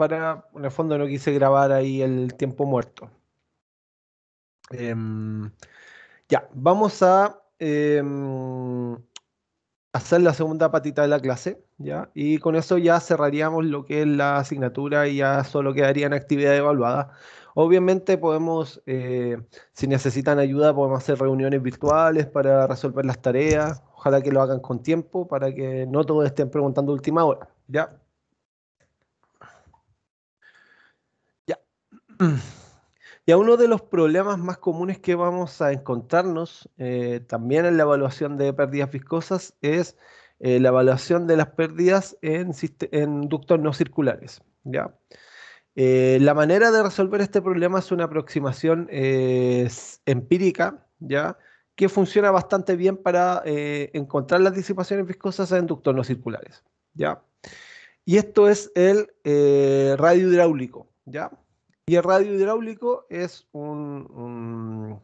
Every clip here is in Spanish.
para, en el fondo no quise grabar ahí el tiempo muerto. Em, ya, vamos a em, hacer la segunda patita de la clase, ¿ya? Y con eso ya cerraríamos lo que es la asignatura y ya solo quedarían actividad evaluada. Obviamente podemos, eh, si necesitan ayuda, podemos hacer reuniones virtuales para resolver las tareas. Ojalá que lo hagan con tiempo para que no todos estén preguntando última hora, ¿ya? Y uno de los problemas más comunes que vamos a encontrarnos eh, también en la evaluación de pérdidas viscosas es eh, la evaluación de las pérdidas en, ductos no circulares. ¿ya? Eh, la manera de resolver este problema es una aproximación empírica, ¿ya? que funciona bastante bien para encontrar las disipaciones viscosas en ductos no circulares. ¿ya? Y esto es el radio hidráulico. ¿ya? Y el radio hidráulico es un,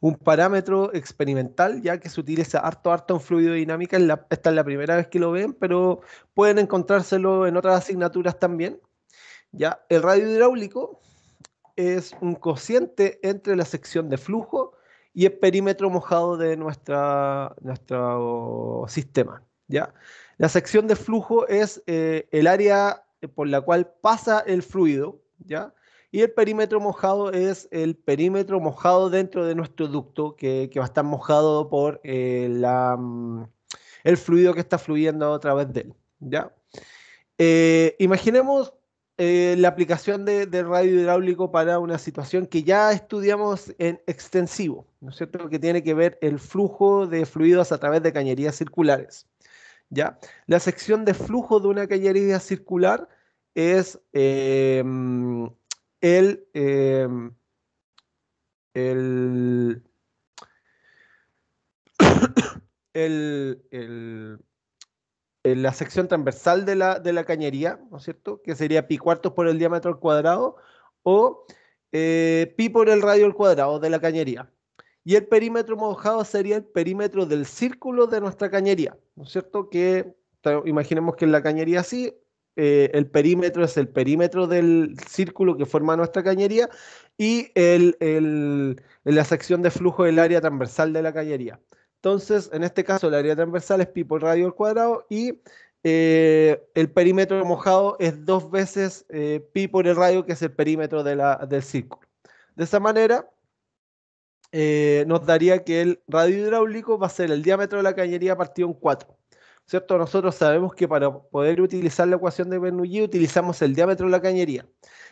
un, parámetro experimental, ya que se utiliza harto, harto en fluidodinámica. esta es la primera vez que lo ven, pero pueden encontrárselo en otras asignaturas también. Ya, el radio hidráulico es un cociente entre la sección de flujo y el perímetro mojado de nuestra, nuestro sistema. ¿ya? La sección de flujo es eh, el área eh, por la cual pasa el fluido, ¿ya? Y el perímetro mojado es el perímetro mojado dentro de nuestro ducto que, va a estar mojado por eh, mm, el fluido que está fluyendo a través de él, ¿ya? Eh, imaginemos la aplicación del radio hidráulico para una situación que ya estudiamos en extensivo, ¿no es cierto? Que tiene que ver el flujo de fluidos a través de cañerías circulares. ¿ya? La sección de flujo de una cañería circular es em, em, el, la sección transversal de la, cañería, ¿no es cierto? Que sería pi cuartos por el diámetro al cuadrado o eh, pi por el radio al cuadrado de la cañería y el perímetro mojado sería el perímetro del círculo de nuestra cañería, ¿no es cierto? Que imaginemos que en la cañería así, eh, el perímetro es el perímetro del círculo que forma nuestra cañería y la sección de flujo del área transversal de la cañería. Entonces, en este caso, el área transversal es pi por radio al cuadrado y eh, el perímetro mojado es dos veces eh, pi por el radio, que es el perímetro del círculo. De esa manera, eh, nos daría que el radio hidráulico va a ser el diámetro de la cañería partido en 4. ¿Cierto? Nosotros sabemos que para poder utilizar la ecuación de Bernoulli utilizamos el diámetro de la cañería.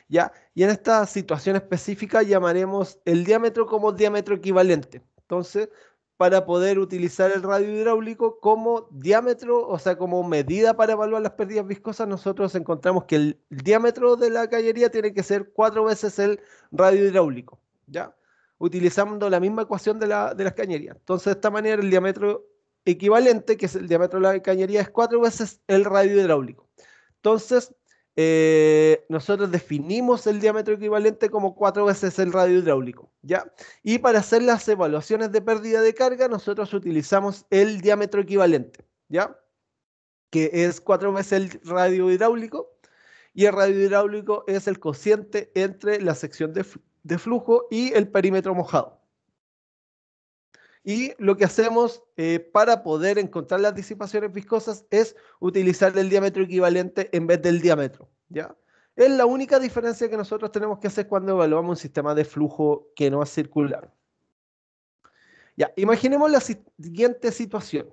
¿ya? Y en esta situación específica llamaremos el diámetro como diámetro equivalente. Entonces, para poder utilizar el radio hidráulico como diámetro, o sea, como medida para evaluar las pérdidas viscosas, nosotros encontramos que el diámetro de la cañería tiene que ser cuatro veces el radio hidráulico. ¿ya? utilizando la misma ecuación de, la, de las cañerías. Entonces, de esta manera, el diámetro equivalente, que es el diámetro de la cañería, es cuatro veces el radio hidráulico. Entonces, eh, nosotros definimos el diámetro equivalente como cuatro veces el radio hidráulico, ¿ya? Y para hacer las evaluaciones de pérdida de carga, nosotros utilizamos el diámetro equivalente, ¿ya? Que es cuatro veces el radio hidráulico, y el radio hidráulico es el cociente entre la sección de, de flujo y el perímetro mojado. Y lo que hacemos eh, para poder encontrar las disipaciones viscosas es utilizar el diámetro equivalente en vez del diámetro. ¿ya? Es la única diferencia que nosotros tenemos que hacer cuando evaluamos un sistema de flujo que no es circular. Ya, imaginemos la siguiente situación.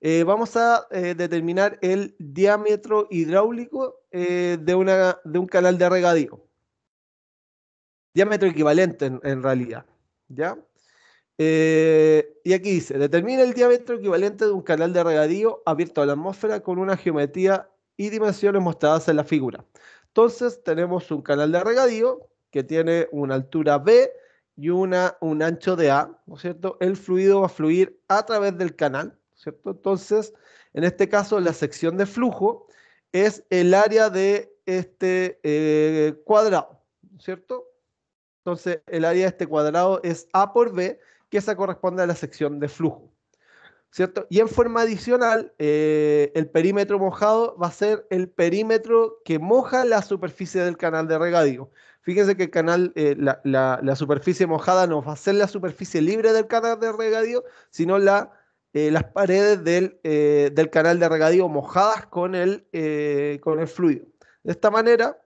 Eh, vamos a eh, determinar el diámetro hidráulico de, de un canal de regadío diámetro equivalente en, realidad. ¿ya? Eh, y aquí dice, determina el diámetro equivalente de un canal de regadío abierto a la atmósfera con una geometría y dimensiones mostradas en la figura. Entonces tenemos un canal de regadío que tiene una altura B y una, un ancho de A, ¿no es cierto? El fluido va a fluir a través del canal, ¿cierto? Entonces, en este caso, la sección de flujo es el área de este eh, cuadrado, ¿cierto? Entonces, el área de este cuadrado es A por B, que esa corresponde a la sección de flujo. ¿Cierto? Y en forma adicional, eh, el perímetro mojado va a ser el perímetro que moja la superficie del canal de regadío. Fíjense que el canal, eh, la, superficie mojada no va a ser la superficie libre del canal de regadío, sino eh, las paredes del, canal de regadío mojadas con el, con el fluido. De esta manera,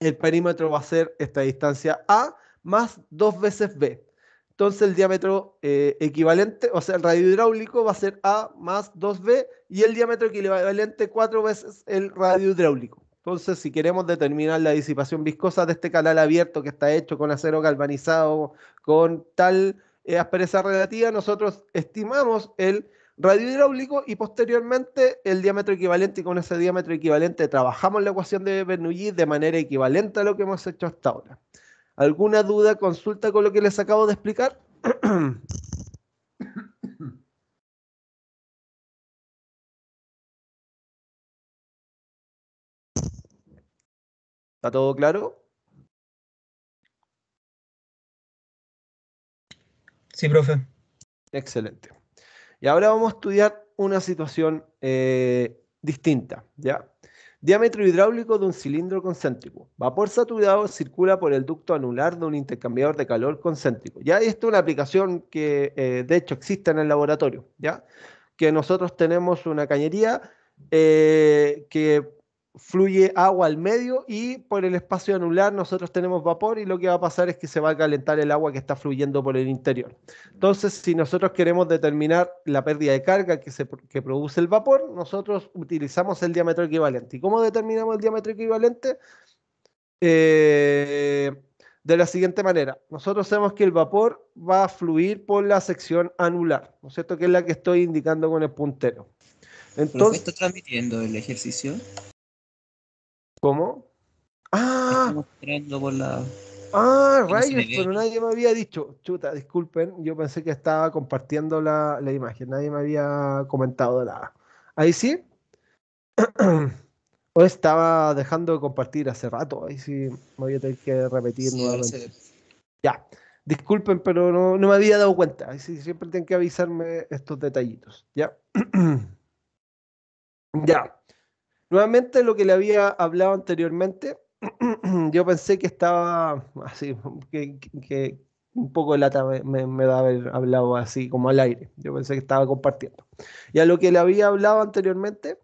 el perímetro va a ser esta distancia A más dos veces B. Entonces el diámetro eh, equivalente, o sea, el radio hidráulico va a ser A más 2B y el diámetro equivalente cuatro veces el radio hidráulico. Entonces, si queremos determinar la disipación viscosa de este canal abierto que está hecho con acero galvanizado, con tal eh, aspereza relativa, nosotros estimamos el radio hidráulico y posteriormente el diámetro equivalente y con ese diámetro equivalente trabajamos la ecuación de Bernoulli de manera equivalente a lo que hemos hecho hasta ahora. ¿Alguna duda, consulta con lo que les acabo de explicar? ¿Está todo claro? Sí, profe. Excelente. Y ahora vamos a estudiar una situación eh, distinta, ¿ya? Diámetro hidráulico de un cilindro concéntrico. Vapor saturado circula por el ducto anular de un intercambiador de calor concéntrico. Ya esto es una aplicación que eh, de hecho existe en el laboratorio, ¿ya? Que nosotros tenemos una cañería eh, que fluye agua al medio y por el espacio anular nosotros tenemos vapor y lo que va a pasar es que se va a calentar el agua que está fluyendo por el interior. Entonces, si nosotros queremos determinar la pérdida de carga que, se, produce el vapor, nosotros utilizamos el diámetro equivalente. ¿Y cómo determinamos el diámetro equivalente? Eh, de la siguiente manera, nosotros sabemos que el vapor va a fluir por la sección anular, ¿no es cierto? Que es la que estoy indicando con el puntero. Entonces, está transmitiendo el ejercicio? ¿Cómo? ¡Ah! ah rayos, pero nadie me había dicho. Chuta, disculpen, yo pensé que estaba compartiendo la, imagen, nadie me había comentado nada. Ahí sí. o estaba dejando de compartir hace rato, ahí sí me voy a tener que repetir nuevamente. Ya, disculpen, pero no, no, me había dado cuenta. Ahí siempre tienen que avisarme estos detallitos, ¿ya? ya. Nuevamente lo que le había hablado anteriormente, yo pensé que estaba así, que, un poco de lata me, me, haber hablado así como al aire. Yo pensé que estaba compartiendo. Y a lo que le había hablado anteriormente,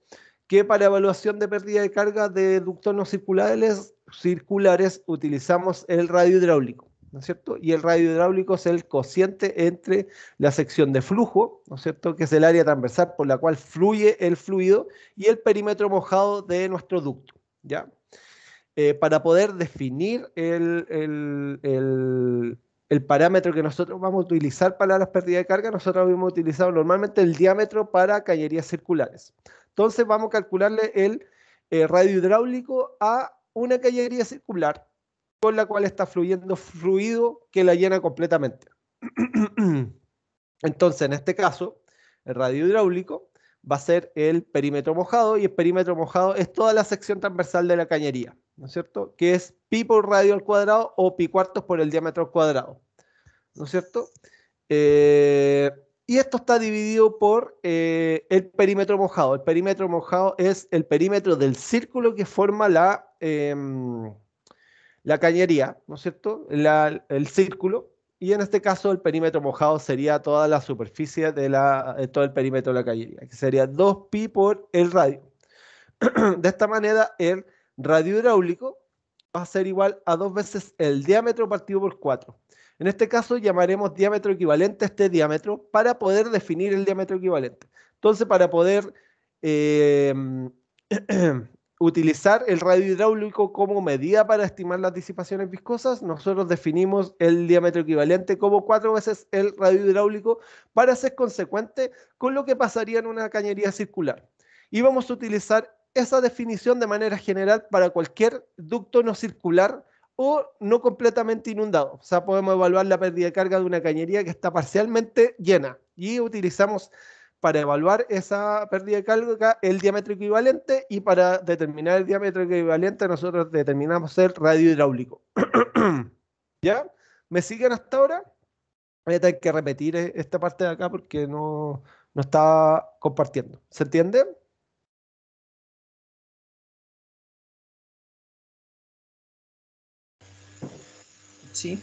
que para evaluación de pérdida de carga de ductos no circulares, circulares utilizamos el radio hidráulico. ¿no es cierto? Y el radio hidráulico es el cociente entre la sección de flujo, ¿no es cierto? Que es el área transversal por la cual fluye el fluido y el perímetro mojado de nuestro ducto, ¿ya? Eh, para poder definir el, parámetro que nosotros vamos a utilizar para las pérdidas de carga, nosotros habíamos utilizado normalmente el diámetro para cañerías circulares. Entonces vamos a calcularle el eh, radio hidráulico a una cañería circular con la cual está fluyendo fluido que la llena completamente. Entonces, en este caso, el radio hidráulico va a ser el perímetro mojado y el perímetro mojado es toda la sección transversal de la cañería, ¿no es cierto? Que es pi por radio al cuadrado o pi cuartos por el diámetro al cuadrado, ¿no es cierto? Eh, y esto está dividido por eh, el perímetro mojado. El perímetro mojado es el perímetro del círculo que forma la... Em, la cañería, ¿no es cierto? el círculo, y en este caso el perímetro mojado sería toda la superficie de, la, todo el perímetro de la cañería, que sería 2pi por el radio. de esta manera, el radio hidráulico va a ser igual a dos veces el diámetro partido por 4. En este caso llamaremos diámetro equivalente a este diámetro para poder definir el diámetro equivalente. Entonces, para poder eh, eh, utilizar el radio hidráulico como medida para estimar las disipaciones viscosas, nosotros definimos el diámetro equivalente como cuatro veces el radio hidráulico para ser consecuente con lo que pasaría en una cañería circular. Y vamos a utilizar esa definición de manera general para cualquier ducto no circular o no completamente inundado. O sea, podemos evaluar la pérdida de carga de una cañería que está parcialmente llena y utilizamos para evaluar esa pérdida de carga el diámetro equivalente y para determinar el diámetro equivalente nosotros determinamos el radio hidráulico. ¿Ya? ¿Me siguen hasta ahora? Voy a tener que repetir eh, esta parte de acá porque no, no estaba compartiendo. ¿Se entiende? Sí.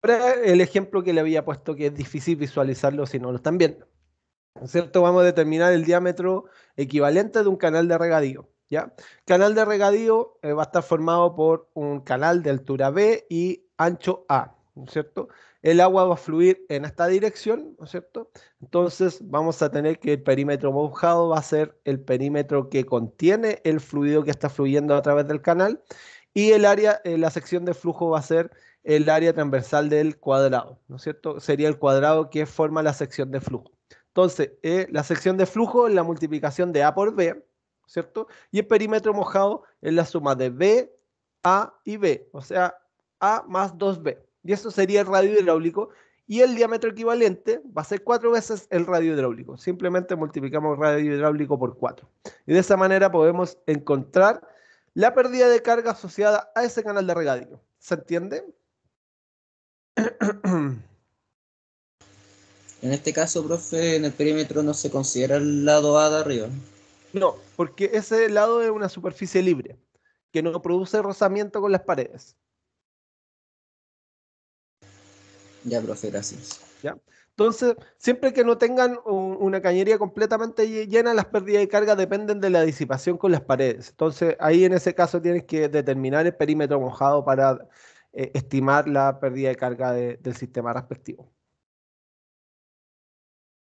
Ahora, el ejemplo que le había puesto que es difícil visualizarlo si no lo están viendo. ¿Cierto? Vamos a determinar el diámetro equivalente de un canal de regadío. ¿ya? Canal de regadío eh, va a estar formado por un canal de altura B y ancho A. ¿Cierto? El agua va a fluir en esta dirección, cierto? Entonces vamos a tener que el perímetro mojado va a ser el perímetro que contiene el fluido que está fluyendo a través del canal y el área, eh, la sección de flujo va a ser el área transversal del cuadrado, ¿no es cierto? Sería el cuadrado que forma la sección de flujo. Entonces, eh, la sección de flujo es la multiplicación de A por B, ¿cierto? Y el perímetro mojado es la suma de B, A y B, o sea, A más 2B. Y eso sería el radio hidráulico. Y el diámetro equivalente va a ser cuatro veces el radio hidráulico. Simplemente multiplicamos radio hidráulico por cuatro. Y de esa manera podemos encontrar la pérdida de carga asociada a ese canal de regadío. ¿Se entiende? En este caso, profe, en el perímetro no se considera el lado A de arriba. No, porque ese lado es una superficie libre, que no produce rozamiento con las paredes. Ya, profe, gracias. ¿Ya? Entonces, siempre que no tengan una cañería completamente llena, las pérdidas de carga dependen de la disipación con las paredes. Entonces, ahí en ese caso tienes que determinar el perímetro mojado para eh, estimar la pérdida de carga del sistema respectivo.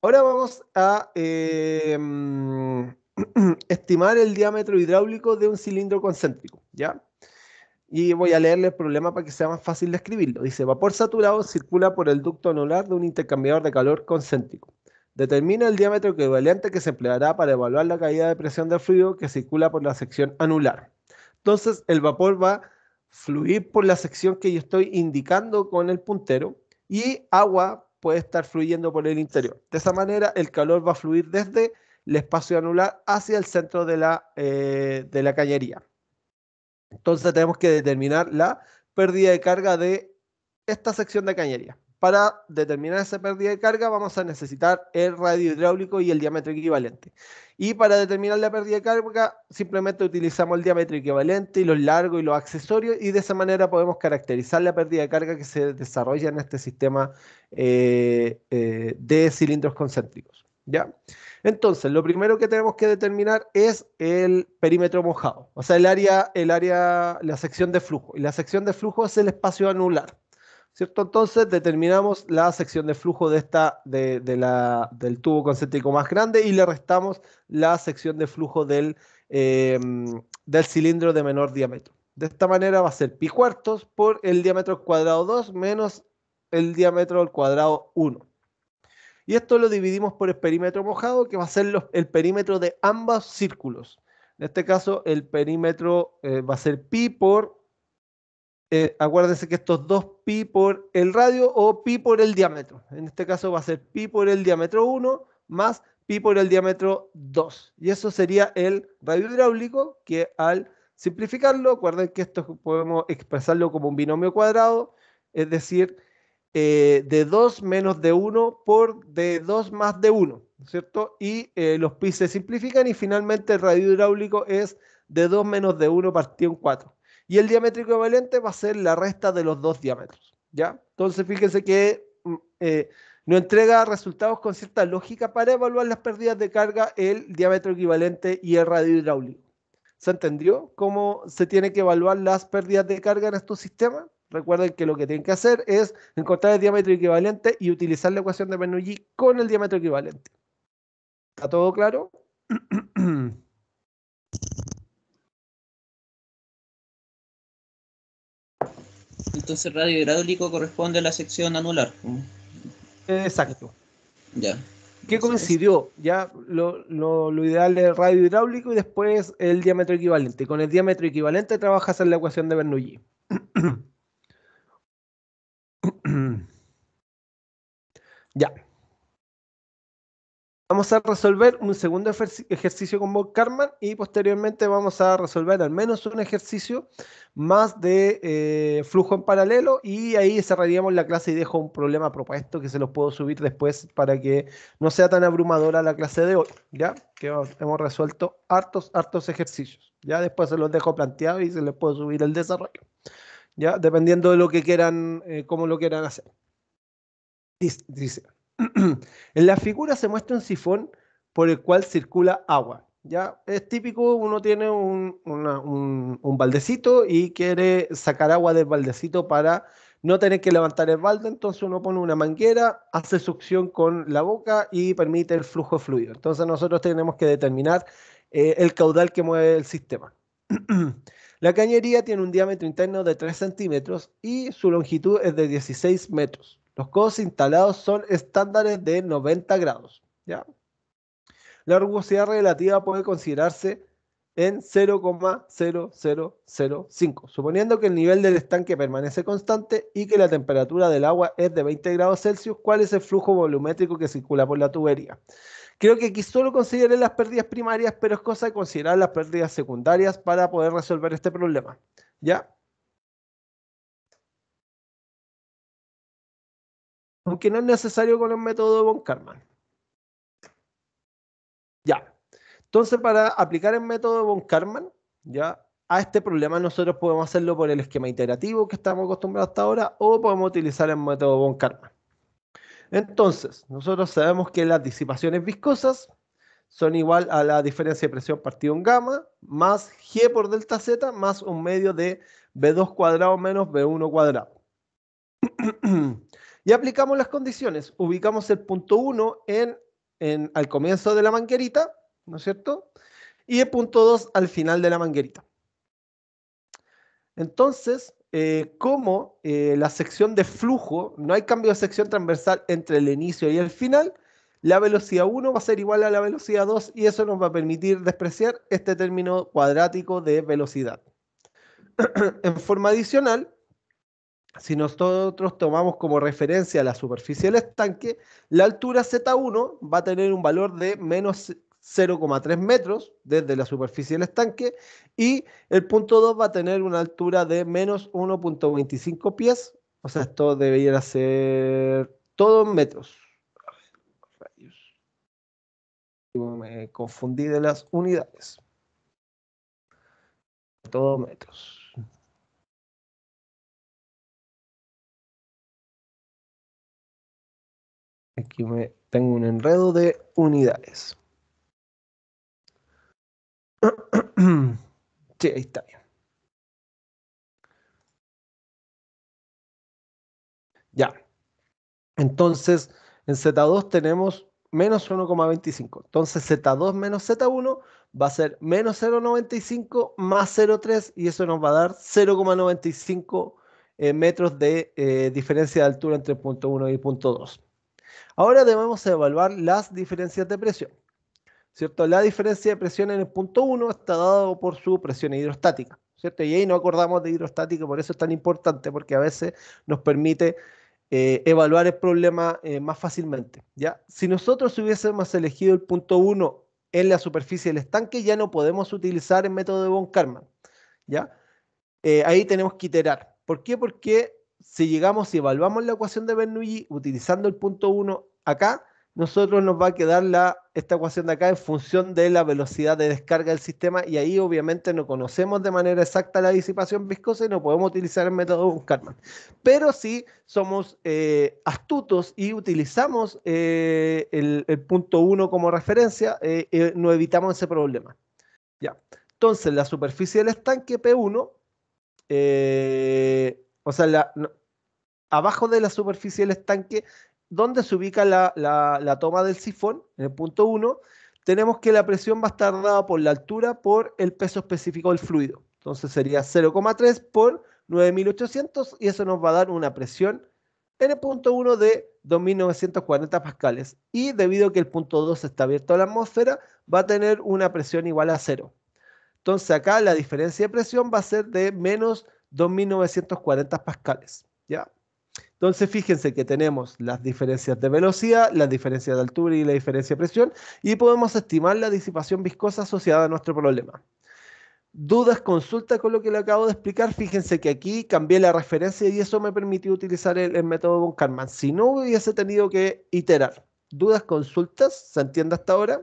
Ahora vamos a em, estimar el diámetro hidráulico de un cilindro concéntrico, ¿ya? Y voy a leerle el problema para que sea más fácil de escribirlo. Dice, vapor saturado circula por el ducto anular de un intercambiador de calor concéntrico. Determina el diámetro equivalente que se empleará para evaluar la caída de presión del fluido que circula por la sección anular. Entonces, el vapor va fluir por la sección que yo estoy indicando con el puntero y agua puede estar fluyendo por el interior. De esa manera el calor va a fluir desde el espacio anular hacia el centro de la, eh, de la cañería. Entonces tenemos que determinar la pérdida de carga de esta sección de cañería. Para determinar esa pérdida de carga vamos a necesitar el radio hidráulico y el diámetro equivalente. Y para determinar la pérdida de carga, simplemente utilizamos el diámetro equivalente y los largos y los accesorios, y de esa manera podemos caracterizar la pérdida de carga que se desarrolla en este sistema eh, eh, de cilindros concéntricos. ¿ya? Entonces, lo primero que tenemos que determinar es el perímetro mojado, o sea, el área, el área, la sección de flujo. Y la sección de flujo es el espacio anular. Entonces determinamos la sección de flujo de esta, de, la, del tubo concéntrico más grande y le restamos la sección de flujo del, eh, del cilindro de menor diámetro. De esta manera va a ser pi cuartos por el diámetro al cuadrado 2 menos el diámetro al cuadrado 1. Y esto lo dividimos por el perímetro mojado, que va a ser el perímetro de ambos círculos. En este caso, el perímetro eh, va a ser pi por eh, acuérdense que estos dos pi por el radio o pi por el diámetro. En este caso va a ser pi por el diámetro 1 más pi por el diámetro 2. Y eso sería el radio hidráulico que al simplificarlo, acuérdense que esto podemos expresarlo como un binomio cuadrado, es decir, eh, de 2 menos de 1 por de 2 más de 1, ¿cierto? Y eh, los pi se simplifican y finalmente el radio hidráulico es de 2 menos de 1 partido en 4 y el diámetro equivalente va a ser la resta de los dos diámetros. ¿ya? Entonces, fíjense que mm, eh, no nos entrega resultados con cierta lógica para evaluar las pérdidas de carga, el diámetro equivalente y el radio hidráulico. ¿Se entendió cómo se tiene que evaluar las pérdidas de carga en estos sistemas? Recuerden que lo que tienen que hacer es encontrar el diámetro equivalente y utilizar la ecuación de Bernoulli con el diámetro equivalente. ¿Está todo claro? Entonces radio hidráulico corresponde a la sección anular. Exacto. Ya. ¿Qué coincidió? Ya lo, ideal es radio hidráulico y después el diámetro equivalente. con el diámetro equivalente trabajas en la ecuación de Bernoulli. ya. Vamos a resolver un segundo ejercicio con Bob Carman y posteriormente vamos a resolver al menos un ejercicio más de eh, flujo en paralelo y ahí cerraríamos la clase y dejo un problema propuesto que se los puedo subir después para que no sea tan abrumadora la clase de hoy, ¿ya? Que hemos resuelto hartos, hartos ejercicios, ¿ya? Después se los dejo planteados y se les puedo subir el desarrollo, ¿ya? Dependiendo de lo que quieran, eh, cómo lo quieran hacer. Dice. en la figura se muestra un sifón por el cual circula agua. Ya es típico, uno tiene un, baldecito y quiere sacar agua del baldecito para no tener que levantar el balde, entonces uno pone una manguera, hace succión con la boca y permite el flujo fluido. Entonces nosotros tenemos que determinar eh, el caudal que mueve el sistema. la cañería tiene un diámetro interno de 3 centímetros y su longitud es de 16 metros. Los codos instalados son estándares de 90 grados. ¿ya? La rugosidad relativa puede considerarse en 0,0005, suponiendo que el nivel del estanque permanece constante y que la temperatura del agua es de 20 grados Celsius, ¿cuál es el flujo volumétrico que circula por la tubería? Creo que aquí solo consideré las pérdidas primarias, pero es cosa de considerar las pérdidas secundarias para poder resolver este problema. ¿Ya? aunque no es necesario con el método de von Karman. Ya. Entonces, para aplicar el método de von Karman, ya a este problema nosotros podemos hacerlo por el esquema iterativo que estamos acostumbrados hasta ahora o podemos utilizar el método von Karman. Entonces, nosotros sabemos que las disipaciones viscosas son igual a la diferencia de presión partido en gamma más G por delta Z más un medio de B2 cuadrado menos B1 cuadrado. Y aplicamos las condiciones. Ubicamos el punto 1 en, al comienzo de la manguerita, ¿no es cierto? Y el punto 2 al final de la manguerita. Entonces, eh, como eh, la sección de flujo, no hay cambio de sección transversal entre el inicio y el final, la velocidad 1 va a ser igual a la velocidad 2 y eso nos va a permitir despreciar este término cuadrático de velocidad. en forma adicional, si nosotros tomamos como referencia la superficie del estanque, la altura Z1 va a tener un valor de menos 0,3 metros desde la superficie del estanque y el punto 2 va a tener una altura de menos 1.25 pies, o sea, esto debería ser todo en metros. Me confundí de las unidades. Todo metros. Aquí me tengo un enredo de unidades. Sí, ahí está Ya. Entonces, en Z2 tenemos menos 1,25. Entonces, Z2 menos Z1 va a ser menos 0,95 más 0,3 y eso nos va a dar 0,95 eh, metros de eh, diferencia de altura entre punto 1 y punto 2. Ahora debemos evaluar las diferencias de presión. ¿Cierto? La diferencia de presión en el punto 1 está dado por su presión hidrostática. ¿cierto? Y ahí no acordamos de hidrostática, por eso es tan importante, porque a veces nos permite eh, evaluar el problema eh, más fácilmente. ¿ya? Si nosotros hubiésemos elegido el punto 1 en la superficie del estanque, ya no podemos utilizar el método de von Karman. ¿ya? Eh, ahí tenemos que iterar. ¿Por qué? Porque si llegamos y evaluamos la ecuación de Bernoulli utilizando el punto 1 acá, nosotros nos va a quedar la, esta ecuación de acá en función de la velocidad de descarga del sistema y ahí obviamente no conocemos de manera exacta la disipación viscosa y no podemos utilizar el método de Buscarman. Pero si somos eh, astutos y utilizamos eh, el, punto 1 como referencia, eh, no evitamos ese problema. Ya. Entonces la superficie del estanque P1 o sea, abajo de la superficie del estanque, donde se ubica la, la toma del sifón, en el punto 1, tenemos que la presión va a estar dada por la altura por el peso específico del fluido. Entonces sería 0,3 por 9.800 y eso nos va a dar una presión en el punto 1 de 2.940 pascales. Y debido a que el punto 2 está abierto a la atmósfera, va a tener una presión igual a 0. Entonces acá la diferencia de presión va a ser de menos 2.940 pascales. ¿ya? Entonces, fíjense que tenemos las diferencias de velocidad, las diferencias de altura y la diferencia de presión, y podemos estimar la disipación viscosa asociada a nuestro problema. Dudas, consultas con lo que le acabo de explicar, fíjense que aquí cambié la referencia y eso me permitió utilizar el, método von Karman. Si no hubiese tenido que iterar. Dudas, consultas, ¿se entiende hasta ahora?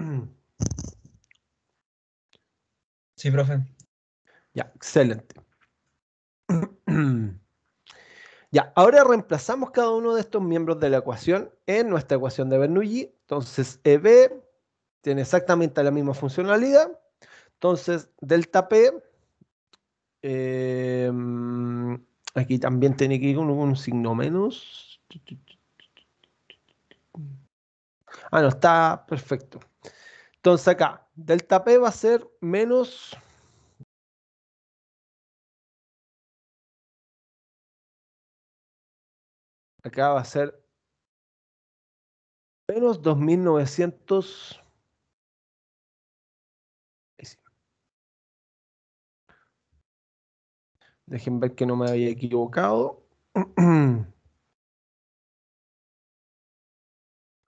Sí, profe. Ya, excelente. Ya, ahora reemplazamos cada uno de estos miembros de la ecuación en nuestra ecuación de Bernoulli. Entonces, EB tiene exactamente la misma funcionalidad. Entonces, delta P, em, aquí también tiene que ir un signo menos. Ah, no, está perfecto. Entonces acá, delta P va a ser menos... Acá va a ser menos 2900... Dejen ver que no me había equivocado.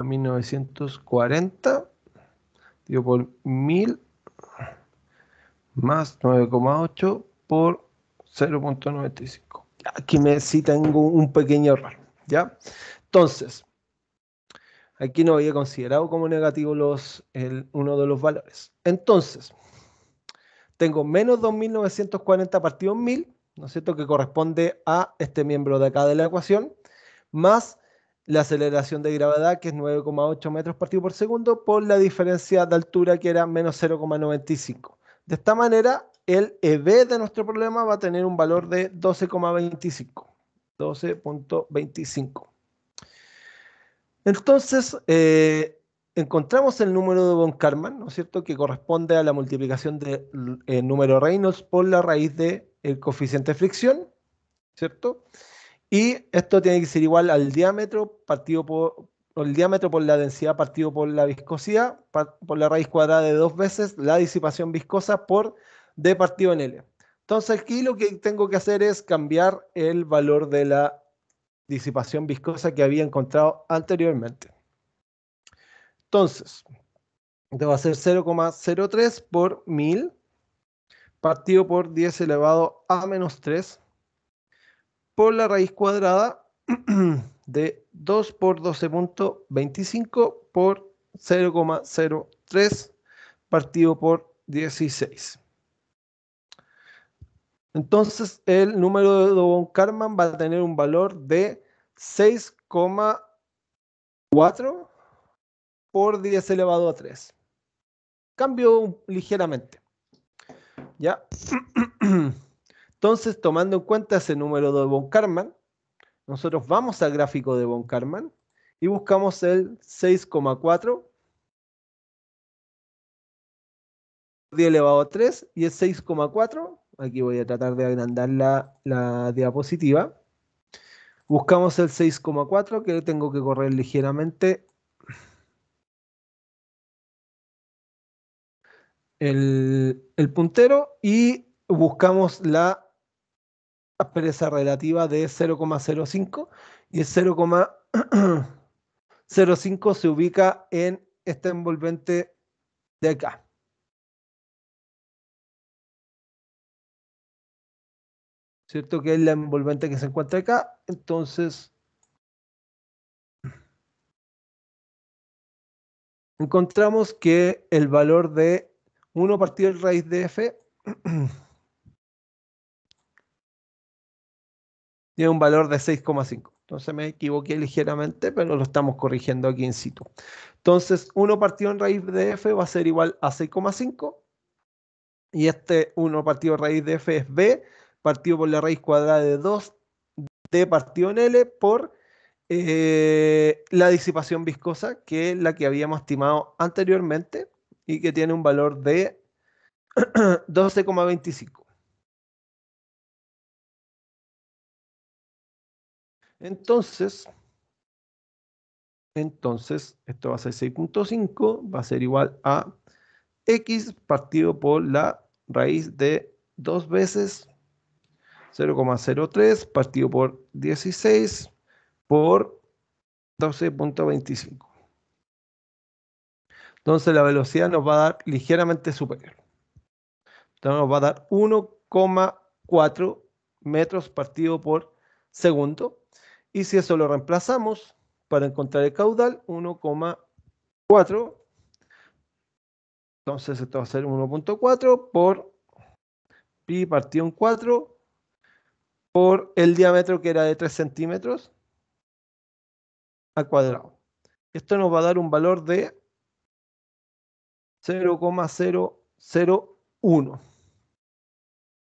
1940. por 1000 más 9,8 por 0.95. Aquí me sí tengo un pequeño error, ¿ya? Entonces, aquí no había considerado como negativo los, uno de los valores. Entonces, tengo menos 2.940 partido 1.000, ¿no es cierto?, que corresponde a este miembro de acá de la ecuación, más la aceleración de gravedad, que es 9,8 metros partido por segundo, por la diferencia de altura, que era menos 0,95. De esta manera, el EB de nuestro problema va a tener un valor de 12,25. 12.25. Entonces, eh, encontramos el número de von Karman, ¿no es cierto?, que corresponde a la multiplicación del eh, número Reynolds por la raíz del el eh, coeficiente de fricción, ¿cierto? Y esto tiene que ser igual al diámetro partido por el diámetro por la densidad partido por la viscosidad, por la raíz cuadrada de dos veces la disipación viscosa por D partido en L. Entonces aquí lo que tengo que hacer es cambiar el valor de la disipación viscosa que había encontrado anteriormente. Entonces, a hacer 0,03 por 1000 partido por 10 elevado a menos 3 por la raíz cuadrada de 2 por 12.25 por 0,03 partido por 16. Entonces el número de Dobon Karman va a tener un valor de 6,4 por 10 elevado a 3. Cambio ligeramente. ¿Ya? Entonces, tomando en cuenta ese número de von Karman, nosotros vamos al gráfico de von Karman y buscamos el 6,4 10 elevado a 3 y el 6,4. Aquí voy a tratar de agrandar la, diapositiva. Buscamos el 6,4 que tengo que correr ligeramente. el puntero y buscamos la la pereza relativa de 0,05 y el 0,05 se ubica en este envolvente de acá. ¿Cierto? Que es la envolvente que se encuentra acá. Entonces, encontramos que el valor de 1 partido de raíz de f tiene un valor de 6,5. Entonces me equivoqué ligeramente, pero lo estamos corrigiendo aquí in situ. Entonces 1 partido en raíz de f va a ser igual a 6,5. Y este 1 partido raíz de f es b partido por la raíz cuadrada de 2 de partido en l por eh, la disipación viscosa, que es la que habíamos estimado anteriormente y que tiene un valor de 12,25. Entonces, entonces, esto va a ser 6.5, va a ser igual a x partido por la raíz de dos veces 0,03 partido por 16 por 12.25. Entonces la velocidad nos va a dar ligeramente superior. Entonces nos va a dar 1,4 metros partido por segundo y si eso lo reemplazamos para encontrar el caudal, 1,4. Entonces esto va a ser 1.4 por pi partido en 4 por el diámetro que era de 3 centímetros al cuadrado. Esto nos va a dar un valor de 0,001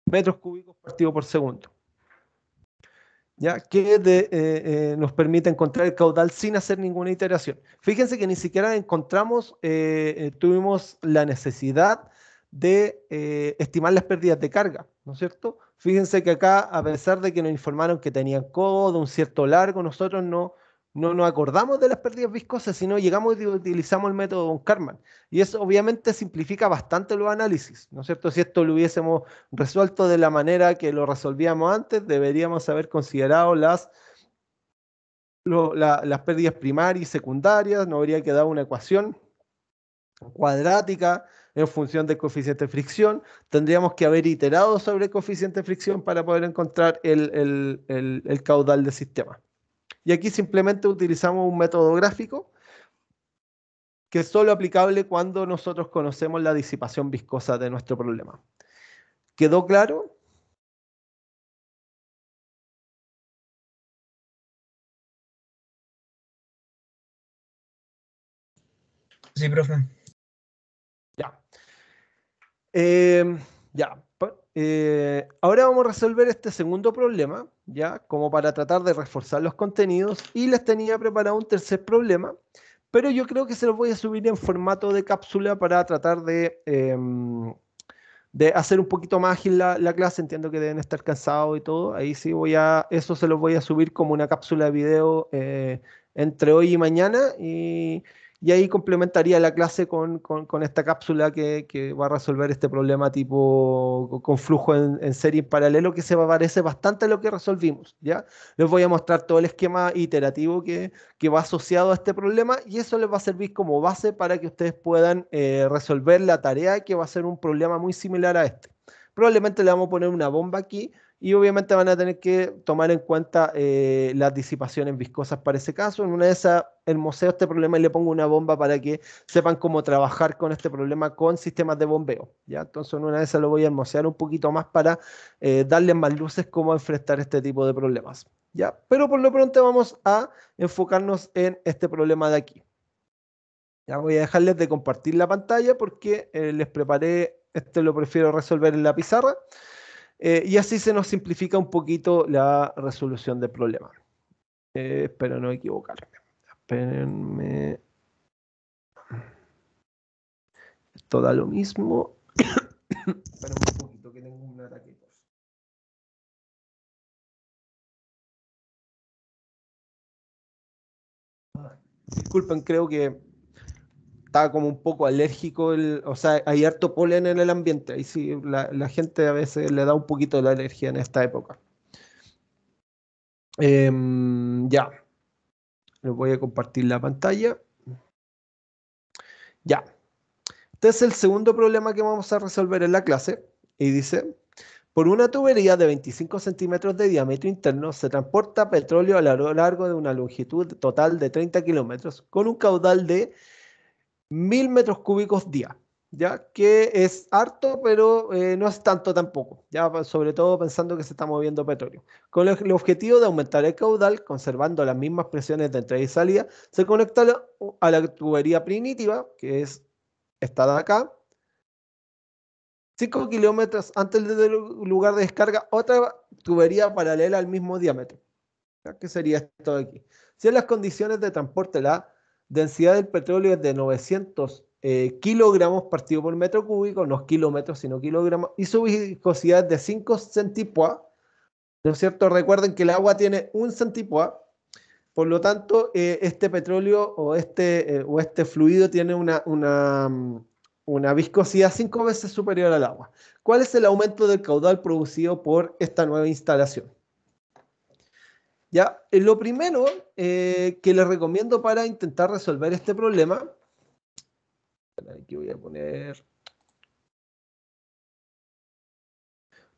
metros cúbicos partido por segundo. ¿ya? que eh, eh, nos permite encontrar el caudal sin hacer ninguna iteración. Fíjense que ni siquiera encontramos, eh, tuvimos la necesidad de estimar las pérdidas de carga, ¿no es cierto? Fíjense que acá, a pesar de que nos informaron que tenían codo, un cierto largo, nosotros no, no nos acordamos de las pérdidas viscosas, sino llegamos y utilizamos el método von Karman. Y eso obviamente simplifica bastante los análisis, ¿no es cierto? Si esto lo hubiésemos resuelto de la manera que lo resolvíamos antes, deberíamos haber considerado las, las pérdidas primarias y secundarias, no habría quedado una ecuación cuadrática en función del coeficiente de fricción. Tendríamos que haber iterado sobre el coeficiente de fricción para poder encontrar el caudal del sistema. Y aquí simplemente utilizamos un método gráfico que es solo aplicable cuando nosotros conocemos la disipación viscosa de nuestro problema. ¿Quedó claro? Sí, profe. Ya. Eh, ya. Eh, ahora vamos a resolver este segundo problema, ya como para tratar de reforzar los contenidos y les tenía preparado un tercer problema, pero yo creo que se los voy a subir en formato de cápsula para tratar de, em, de hacer un poquito más ágil la, clase. Entiendo que deben estar cansados y todo. Ahí sí voy a, eso se los voy a subir como una cápsula de video eh, entre hoy y mañana y y ahí complementaría la clase con, esta cápsula que, va a resolver este problema tipo con flujo en, en, serie en paralelo que se parece bastante a lo que resolvimos. ¿ya? Les voy a mostrar todo el esquema iterativo que, va asociado a este problema y eso les va a servir como base para que ustedes puedan eh, resolver la tarea que va a ser un problema muy similar a este. Probablemente le vamos a poner una bomba aquí y obviamente van a tener que tomar en cuenta eh, las disipaciones viscosas para ese caso. En una de esas hermoseo este problema y le pongo una bomba para que sepan cómo trabajar con este problema con sistemas de bombeo. ¿ya? Entonces en una de esas lo voy a hermosear un poquito más para eh, darles más luces cómo enfrentar este tipo de problemas. ¿ya? Pero por lo pronto vamos a enfocarnos en este problema de aquí. Ya voy a dejarles de compartir la pantalla porque eh, les preparé, este lo prefiero resolver en la pizarra. Eh, y así se nos simplifica un poquito la resolución del problema. Eh, espero no equivocarme. Espérenme. Esto da lo mismo. Esperen un poquito que tengo un ataque. Ah, disculpen, creo que como un poco alérgico, o sea, hay harto polen en el ambiente, la, gente a veces le da un poquito de la alergia en esta época. Em, ya, les voy a compartir la pantalla. Ya, este es el segundo problema que vamos a resolver en la clase, y dice, por una tubería de 25 centímetros de diámetro interno se transporta petróleo a lo largo de una longitud total de 30 kilómetros con un caudal de mil metros cúbicos día, ¿ya? Que es harto, pero eh, no es tanto tampoco, ¿ya? Sobre todo pensando que se está moviendo petróleo. Con el, objetivo de aumentar el caudal, conservando las mismas presiones de entrada y salida, se conecta a la tubería primitiva, que es esta de acá, 5 kilómetros antes del lugar de descarga, otra tubería paralela al mismo diámetro, que sería esto de aquí. Si en las condiciones de transporte la densidad del petróleo es de 900 eh, kilogramos partido por metro cúbico, no kilómetros, sino kilogramos, y su viscosidad es de 5 centipoa, ¿no es cierto? Recuerden que el agua tiene un centipoa, por lo tanto, eh, este petróleo o este, eh, o este fluido tiene una, una, mm, una viscosidad cinco veces superior al agua. ¿Cuál es el aumento del caudal producido por esta nueva instalación? Eh, lo primero eh, que les recomiendo para intentar resolver este problema, aquí voy a poner...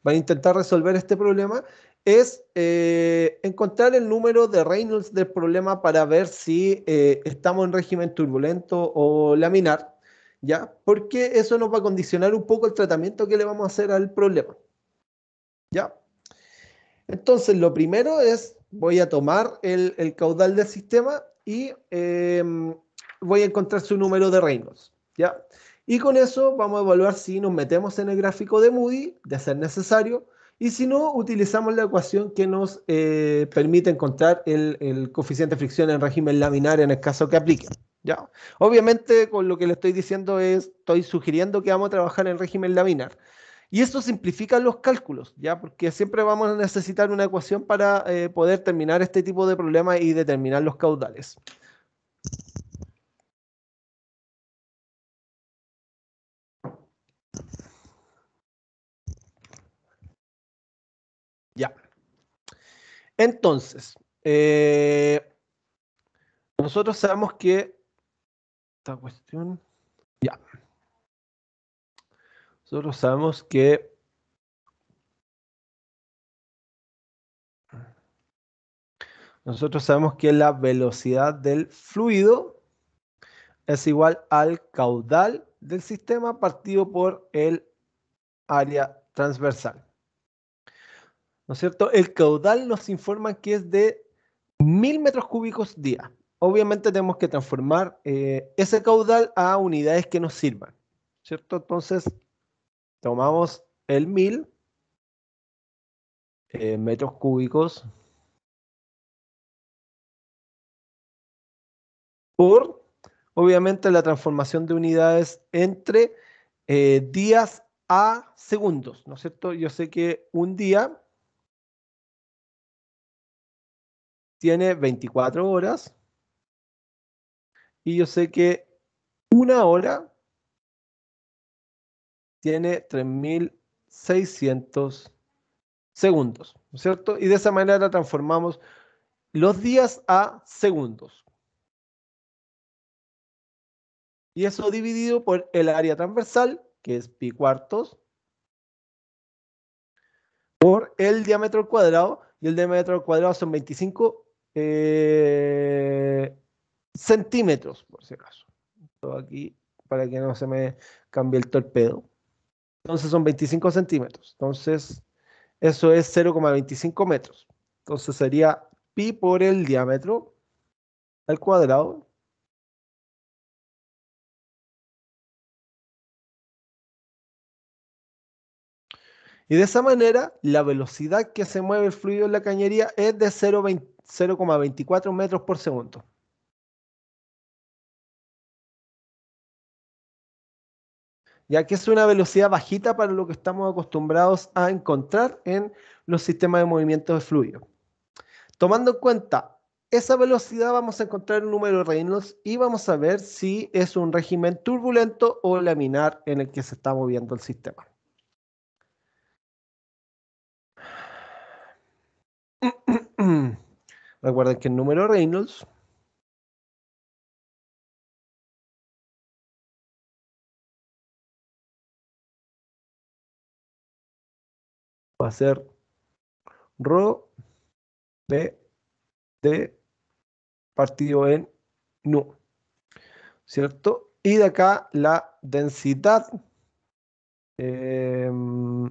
Para intentar resolver este problema es eh, encontrar el número de Reynolds del problema para ver si estamos en régimen turbulento o laminar, ¿ya? Porque eso nos va a condicionar un poco el tratamiento que le vamos a hacer al problema, ¿ya? Entonces, lo primero es voy a tomar el, caudal del sistema y em, voy a encontrar su número de reinos, ¿ya? Y con eso vamos a evaluar si nos metemos en el gráfico de Moody, de ser necesario, y si no, utilizamos la ecuación que nos eh, permite encontrar el, el, coeficiente de fricción en régimen laminar en el caso que aplique. ¿ya? Obviamente, con lo que le estoy diciendo es, estoy sugiriendo que vamos a trabajar en régimen laminar. Y esto simplifica los cálculos, ¿ya? Porque siempre vamos a necesitar una ecuación para eh, poder terminar este tipo de problemas y determinar los caudales. Ya. Entonces, eh, nosotros sabemos que esta cuestión... Nosotros sabemos que nosotros sabemos que la velocidad del fluido es igual al caudal del sistema partido por el área transversal. ¿No es cierto? El caudal nos informa que es de mil metros cúbicos día. Obviamente tenemos que transformar eh, ese caudal a unidades que nos sirvan, ¿cierto? Entonces, tomamos el 1000 eh, metros cúbicos por, obviamente, la transformación de unidades entre eh, días a segundos, ¿no es cierto? Yo sé que un día tiene 24 horas y yo sé que una hora tiene 3600 segundos, ¿no es cierto? Y de esa manera transformamos los días a segundos. Y eso dividido por el área transversal, que es pi cuartos, por el diámetro cuadrado, y el diámetro cuadrado son 25 eh, centímetros, por si acaso. Todo aquí para que no se me cambie el torpedo. Entonces son 25 centímetros. Entonces, eso es 0,25 metros. Entonces sería pi por el diámetro al cuadrado. Y de esa manera, la velocidad que se mueve el fluido en la cañería es de 0,24 metros por segundo. ya que es una velocidad bajita para lo que estamos acostumbrados a encontrar en los sistemas de movimiento de fluido. Tomando en cuenta esa velocidad, vamos a encontrar el número de Reynolds y vamos a ver si es un régimen turbulento o laminar en el que se está moviendo el sistema. Recuerden que el número Reynolds va a ser rho de partido en nu, ¿cierto? Y de acá la densidad em,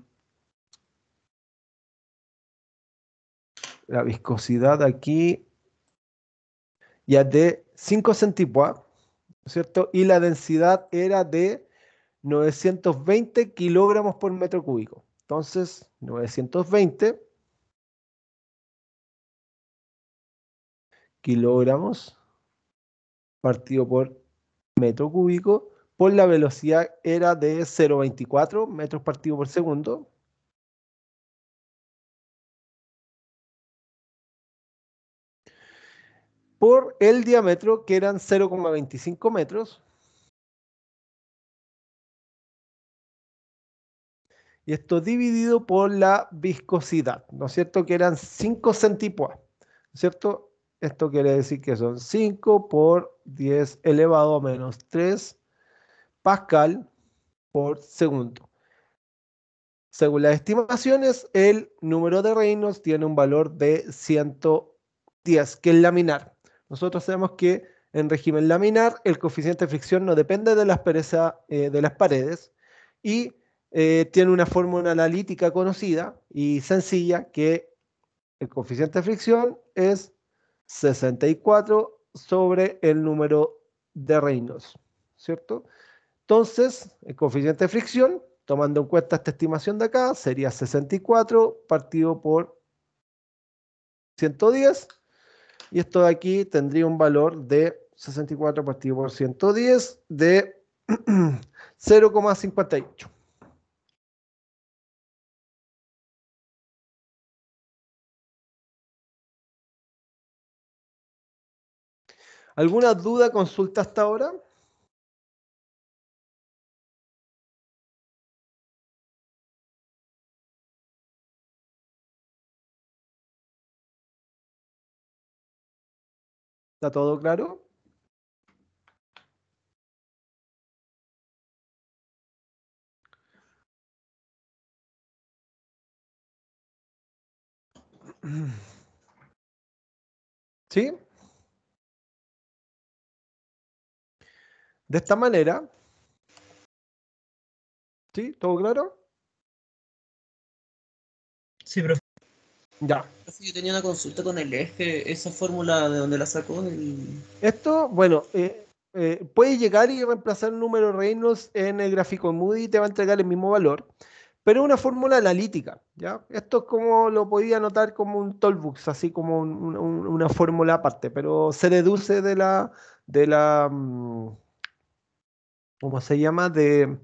la viscosidad aquí ya de 5 centipoa ¿ah? ¿cierto? Y la densidad era de 920 kilogramos por metro cúbico. Entonces, 920 kilogramos partido por metro cúbico por la velocidad era de 0.24 metros partido por segundo. Por el diámetro que eran 0,25 metros. y esto dividido por la viscosidad, ¿no es cierto? Que eran 5 centipoas, ¿no es cierto? Esto quiere decir que son 5 por 10 elevado a menos 3 pascal por segundo. Según las estimaciones, el número de reinos tiene un valor de 110, que es laminar. Nosotros sabemos que en régimen laminar el coeficiente de fricción no depende de la aspereza eh, de las paredes y eh, tiene una fórmula analítica conocida y sencilla que el coeficiente de fricción es 64 sobre el número de reinos, ¿cierto? Entonces, el coeficiente de fricción, tomando en cuenta esta estimación de acá, sería 64 partido por 110. Y esto de aquí tendría un valor de 64 partido por 110 de 0,58. ¿Alguna duda, consulta hasta ahora? ¿Está todo claro? ¿Sí? De esta manera, ¿sí? ¿Todo claro? Sí, profe. Ya. Yo tenía una consulta con el eje, esa fórmula de dónde la sacó. Esto, bueno, eh, eh, puede llegar y reemplazar el número reinos en el gráfico Moody y te va a entregar el mismo valor, pero es una fórmula analítica. ¿ya? Esto es como lo podía anotar como un toolbox, así como una fórmula aparte, pero se deduce de la, de la, mm, ¿cómo se llama?, de,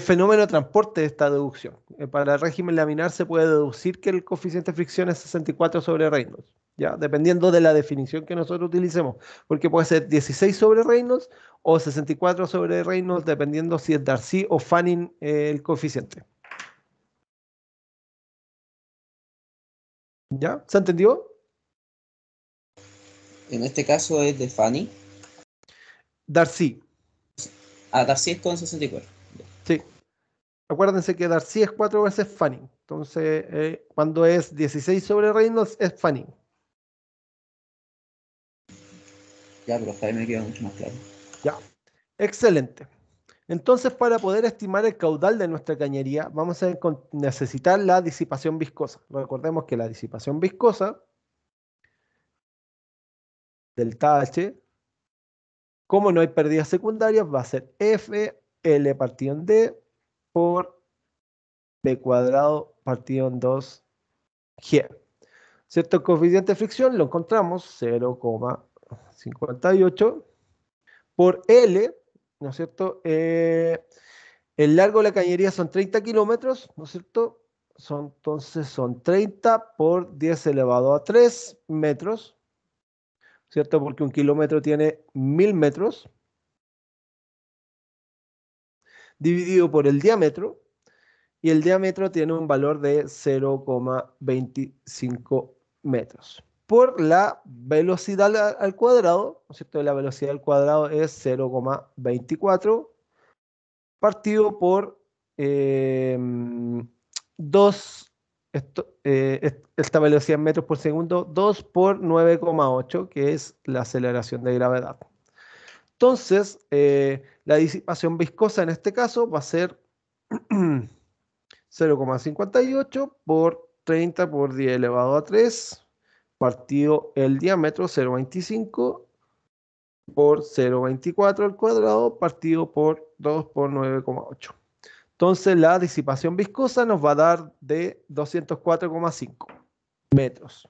fenómeno de transporte esta deducción. Eh, para el régimen laminar se puede deducir que el coeficiente de fricción es 64 sobre Reynolds, ¿ya? dependiendo de la definición que nosotros utilicemos, porque puede ser 16 sobre Reynolds o 64 sobre Reynolds, dependiendo si es Darcy o Fanning eh, el coeficiente. ¿Ya? ¿Se entendió? En este caso es de Fanning. Darcy, Ah, Darcy es con 64. Sí. Acuérdense que Darcy es 4 veces Fanning. Entonces, eh, cuando es 16 sobre Reynolds, es Fanning. Ya, pero hasta ahí me queda mucho más claro. Ya. Excelente. Entonces, para poder estimar el caudal de nuestra cañería, vamos a necesitar la disipación viscosa. Recordemos que la disipación viscosa delta H como no hay pérdidas secundarias, va a ser F, L partido en D por B cuadrado partido en 2G. ¿Cierto? coeficiente de fricción lo encontramos 0,58 por L, ¿no es cierto? Eh, el largo de la cañería son 30 kilómetros, ¿no es cierto? Son, entonces son 30 por 10 elevado a 3 metros, ¿cierto? Porque un kilómetro tiene mil metros dividido por el diámetro y el diámetro tiene un valor de 0,25 metros. Por la velocidad al cuadrado, cierto? La velocidad al cuadrado es 0,24 partido por 2 em, esto, eh, esta velocidad en metros por segundo, 2 por 9,8, que es la aceleración de gravedad. Entonces, eh, la disipación viscosa en este caso va a ser 0,58 por 30 por 10 elevado a 3, partido el diámetro 0,25 por 0,24 al cuadrado, partido por 2 por 9,8. Entonces la disipación viscosa nos va a dar de 204,5 metros.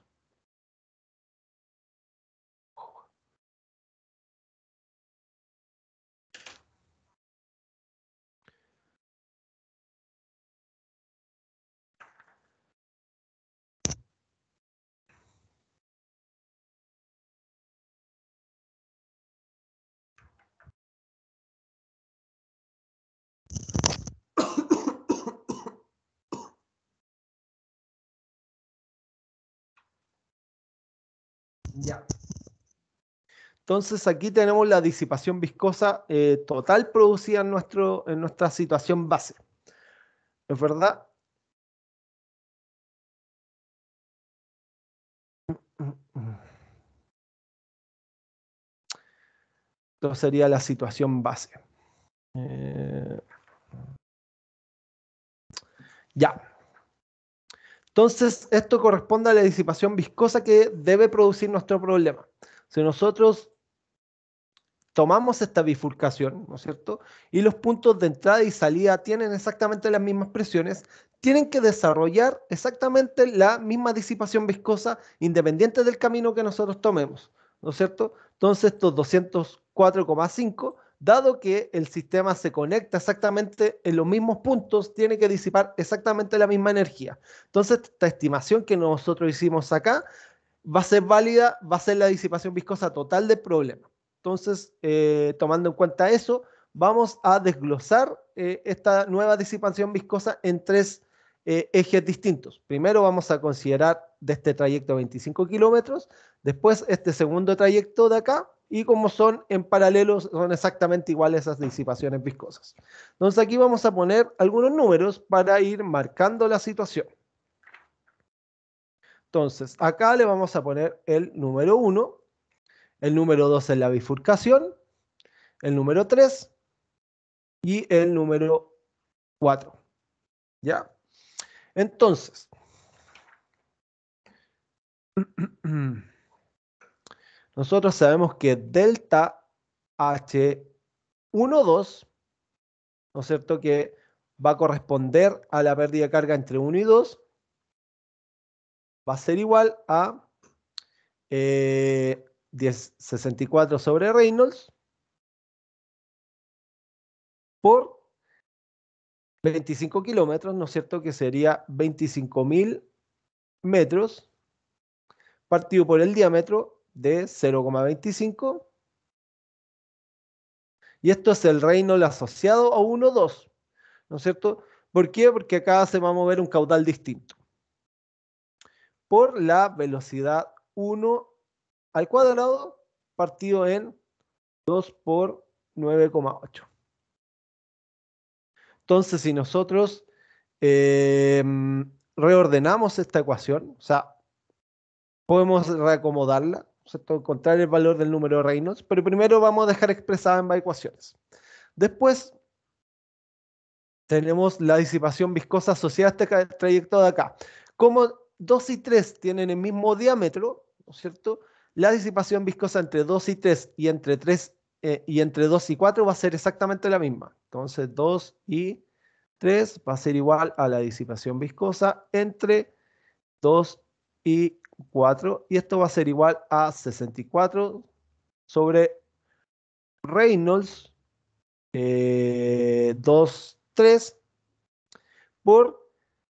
Ya. Entonces aquí tenemos la disipación viscosa eh, total producida en, nuestro, en nuestra situación base. ¿Es verdad? Esto sería la situación base. Eh, ya. Entonces, esto corresponde a la disipación viscosa que debe producir nuestro problema. Si nosotros tomamos esta bifurcación, ¿no es cierto? Y los puntos de entrada y salida tienen exactamente las mismas presiones, tienen que desarrollar exactamente la misma disipación viscosa independiente del camino que nosotros tomemos, ¿no es cierto? Entonces, estos 204,5 dado que el sistema se conecta exactamente en los mismos puntos, tiene que disipar exactamente la misma energía. Entonces, esta estimación que nosotros hicimos acá va a ser válida, va a ser la disipación viscosa total del problema. Entonces, eh, tomando en cuenta eso, vamos a desglosar eh, esta nueva disipación viscosa en tres eh, ejes distintos. Primero vamos a considerar de este trayecto 25 kilómetros, después este segundo trayecto de acá, y como son en paralelo, son exactamente iguales esas disipaciones viscosas. Entonces aquí vamos a poner algunos números para ir marcando la situación. Entonces, acá le vamos a poner el número 1, el número 2 en la bifurcación, el número 3 y el número 4. ¿Ya? Entonces, nosotros sabemos que delta H12, ¿no es cierto?, que va a corresponder a la pérdida de carga entre 1 y 2, va a ser igual a eh, 64 sobre Reynolds por 25 kilómetros, ¿no es cierto?, que sería 25.000 metros partido por el diámetro de 0,25. Y esto es el reino asociado a 1,2. ¿No es cierto? ¿Por qué? Porque acá se va a mover un caudal distinto. Por la velocidad 1 al cuadrado partido en 2 por 9,8. Entonces, si nosotros em, reordenamos esta ecuación, o sea, podemos reacomodarla, encontrar el valor del número de Reynolds, pero primero vamos a dejar expresada ambas ecuaciones. Después tenemos la disipación viscosa asociada a este trayecto de acá. Como 2 y 3 tienen el mismo diámetro, ¿no es cierto? La disipación viscosa entre 2 y 3 y entre 3 eh, y entre 2 y 4 va a ser exactamente la misma. Entonces 2 y 3 va a ser igual a la disipación viscosa entre 2 y 4 y esto va a ser igual a 64 sobre Reynolds 2,3 2, 3 por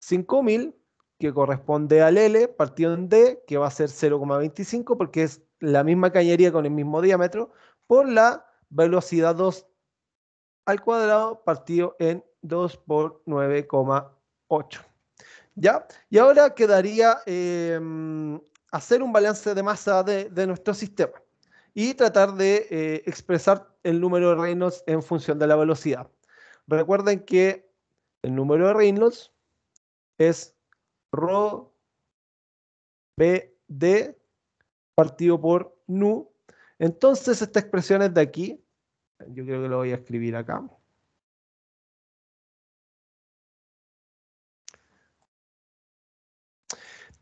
5000 que corresponde al L partido en D que va a ser 0,25 porque es la misma cañería con el mismo diámetro por la velocidad 2 al cuadrado partido en 2 por 9,8. ¿ya? Y ahora quedaría em, hacer un balance de masa de, nuestro sistema y tratar de eh, expresar el número de Reynolds en función de la velocidad. Recuerden que el número de Reynolds es rho d partido por nu. Entonces esta expresión es de aquí. Yo creo que lo voy a escribir acá.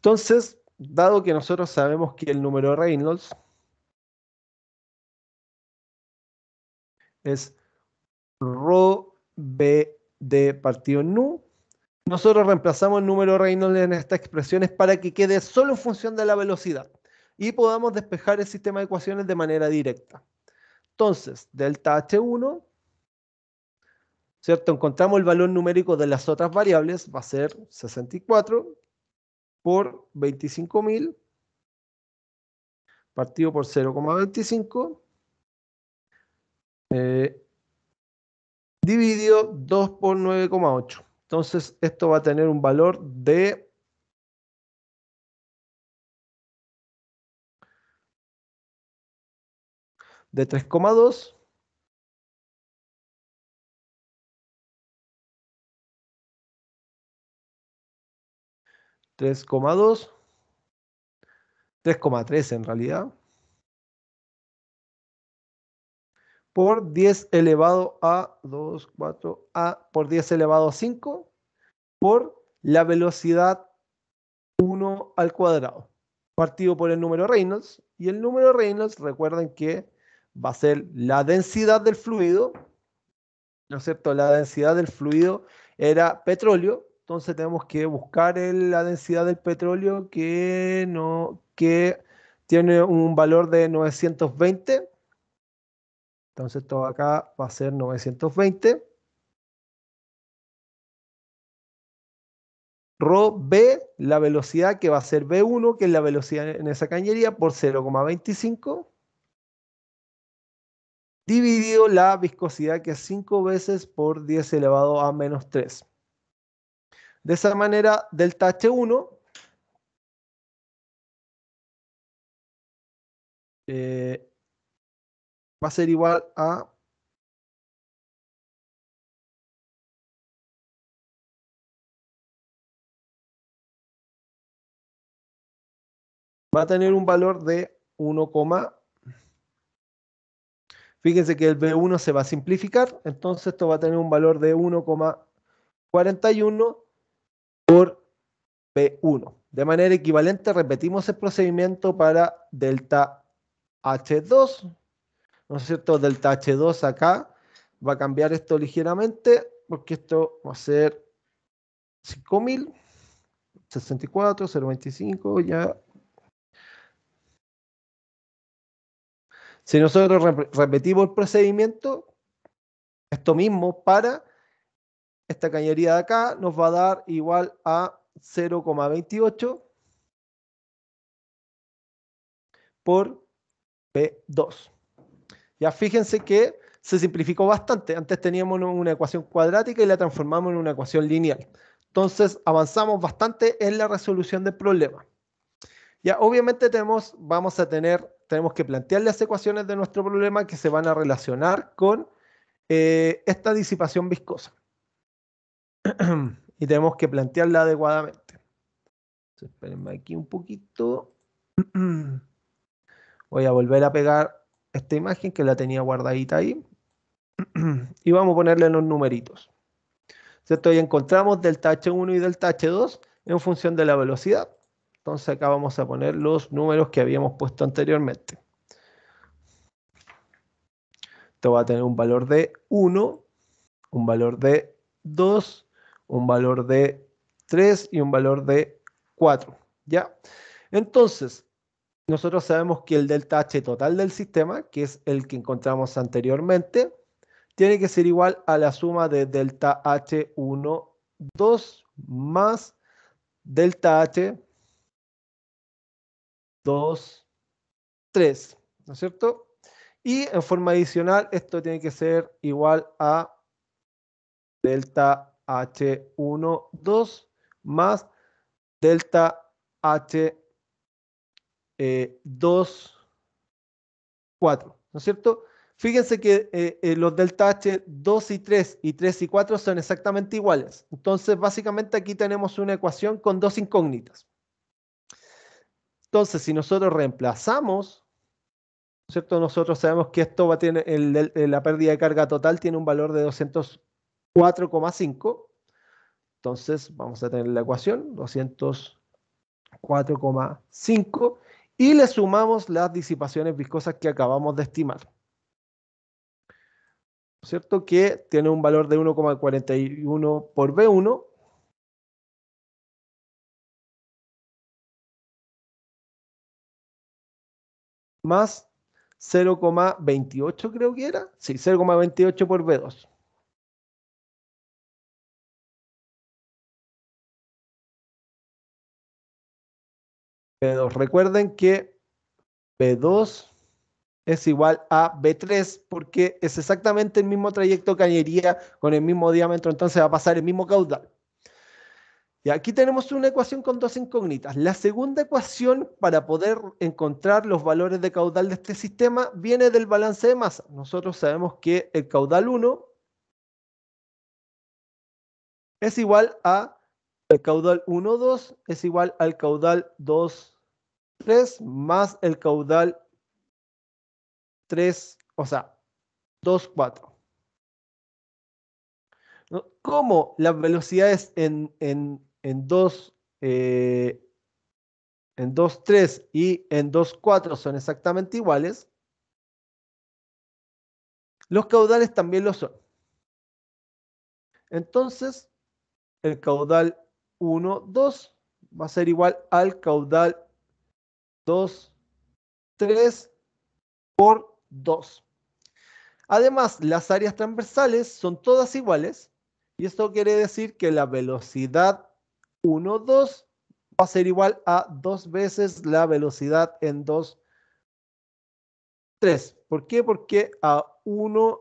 Entonces, dado que nosotros sabemos que el número Reynolds es Rho B partido nu, nosotros reemplazamos el número Reynolds en estas expresiones para que quede solo en función de la velocidad y podamos despejar el sistema de ecuaciones de manera directa. Entonces, delta H1, ¿cierto? Encontramos el valor numérico de las otras variables, va a ser 64, por 25.000, partido por 0,25, eh, dividido 2 por 9,8. Entonces, esto va a tener un valor de... de 3,2 3,2. 3,3 en realidad. Por 10 elevado a 2,4 a, por 10 elevado a 5, por la velocidad 1 al cuadrado, partido por el número Reynolds. Y el número Reynolds, recuerden que va a ser la densidad del fluido, ¿no es cierto? La densidad del fluido era petróleo, entonces tenemos que buscar la densidad del petróleo que, tiene un valor de 920. Entonces todo acá va a ser 920. Rho B, la velocidad que va a ser B1, que es la velocidad en esa cañería, por 0,25. Dividido la viscosidad, que es 5 veces por 10 elevado a menos 3. De esa manera, delta H1 eh, va a ser igual a va a tener un valor de 1, fíjense que el B1 se va a simplificar, entonces esto va a tener un valor de 1,41 por P1. De manera equivalente, repetimos el procedimiento para delta H2, ¿no es cierto? Delta H2 acá va a cambiar esto ligeramente, porque esto va a ser 5000, 64, 025, ya. Si nosotros repetimos el procedimiento, esto mismo para esta cañería de acá nos va a dar igual a 0,28 por P2. Ya fíjense que se simplificó bastante. Antes teníamos una ecuación cuadrática y la transformamos en una ecuación lineal. Entonces avanzamos bastante en la resolución del problema. Ya obviamente tenemos, vamos a tener, tenemos que plantear las ecuaciones de nuestro problema que se van a relacionar con eh, esta disipación viscosa. y tenemos que plantearla adecuadamente. espérenme aquí un poquito. Voy a volver a pegar esta imagen que la tenía guardadita ahí. y vamos a ponerle los numeritos. ¿Cierto? Y encontramos delta H1 y delta H2 en función de la velocidad. Entonces acá vamos a poner los números que habíamos puesto anteriormente. Esto va a tener un valor de 1, un valor de 2 un valor de 3 y un valor de 4. ¿Ya? Entonces, nosotros sabemos que el delta H total del sistema, que es el que encontramos anteriormente, tiene que ser igual a la suma de delta H1, 2 más delta H 2, 3, ¿no es cierto? Y en forma adicional, esto tiene que ser igual a delta h 1 2, más delta H2, 4, ¿no es cierto? Fíjense que eh, eh, los delta H 2 y 3 y 3 y 4 son exactamente iguales. Entonces, básicamente aquí tenemos una ecuación con dos incógnitas. Entonces, si nosotros reemplazamos, ¿cierto? Nosotros sabemos que esto va a tener, eh, la pérdida de carga total tiene un valor de 200 4,5. Entonces vamos a tener la ecuación 204,5 y le sumamos las disipaciones viscosas que acabamos de estimar. ¿Cierto? Que tiene un valor de 1,41 por B1 más 0,28 creo que era. Sí, 0,28 por B2. Pero recuerden que B2 es igual a B3 porque es exactamente el mismo trayecto que cañería con el mismo diámetro, entonces va a pasar el mismo caudal. Y aquí tenemos una ecuación con dos incógnitas. La segunda ecuación para poder encontrar los valores de caudal de este sistema viene del balance de masa. Nosotros sabemos que el caudal 1 es igual a el caudal 1, 2 es igual al caudal 2, 3 más el caudal 3, o sea, 2, 4. Como las velocidades en, 2, en 2, 3 eh, y en 2, 4 son exactamente iguales, los caudales también lo son. Entonces, el caudal 1, 2. Va a ser igual al caudal 2, 3 por 2. Además, las áreas transversales son todas iguales y esto quiere decir que la velocidad 1, 2 va a ser igual a dos veces la velocidad en 2, 3. ¿Por qué? Porque a 1,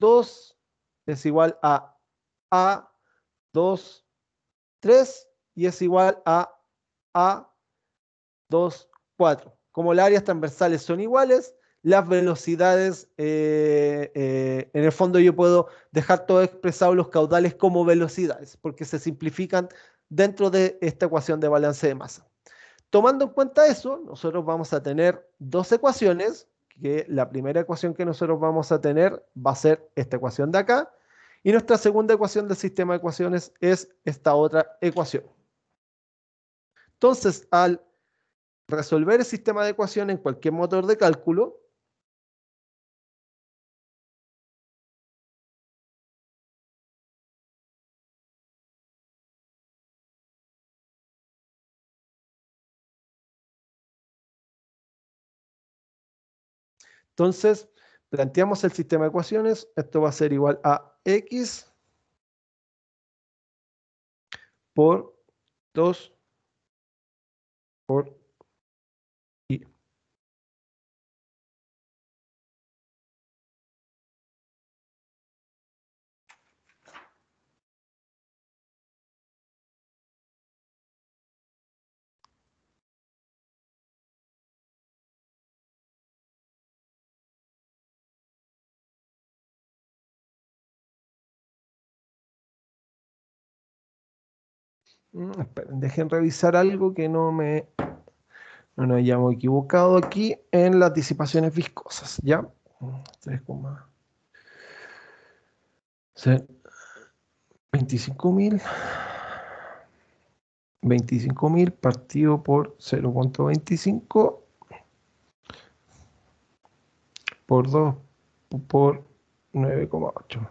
2 es igual a A, 2, 3 y es igual a A, 2, 4. Como las áreas transversales son iguales, las velocidades, eh, eh, en el fondo yo puedo dejar todo expresado los caudales como velocidades, porque se simplifican dentro de esta ecuación de balance de masa. Tomando en cuenta eso, nosotros vamos a tener dos ecuaciones, que la primera ecuación que nosotros vamos a tener va a ser esta ecuación de acá, y nuestra segunda ecuación del sistema de ecuaciones es esta otra ecuación. Entonces, al resolver el sistema de ecuaciones en cualquier motor de cálculo, Entonces, Planteamos el sistema de ecuaciones. Esto va a ser igual a x por 2 por Esperen, mm, Dejen revisar algo que no me no nos hayamos equivocado aquí en las disipaciones viscosas, ¿ya? 3, 25.000 25.000 partido por 0.25 por 2 por 9,8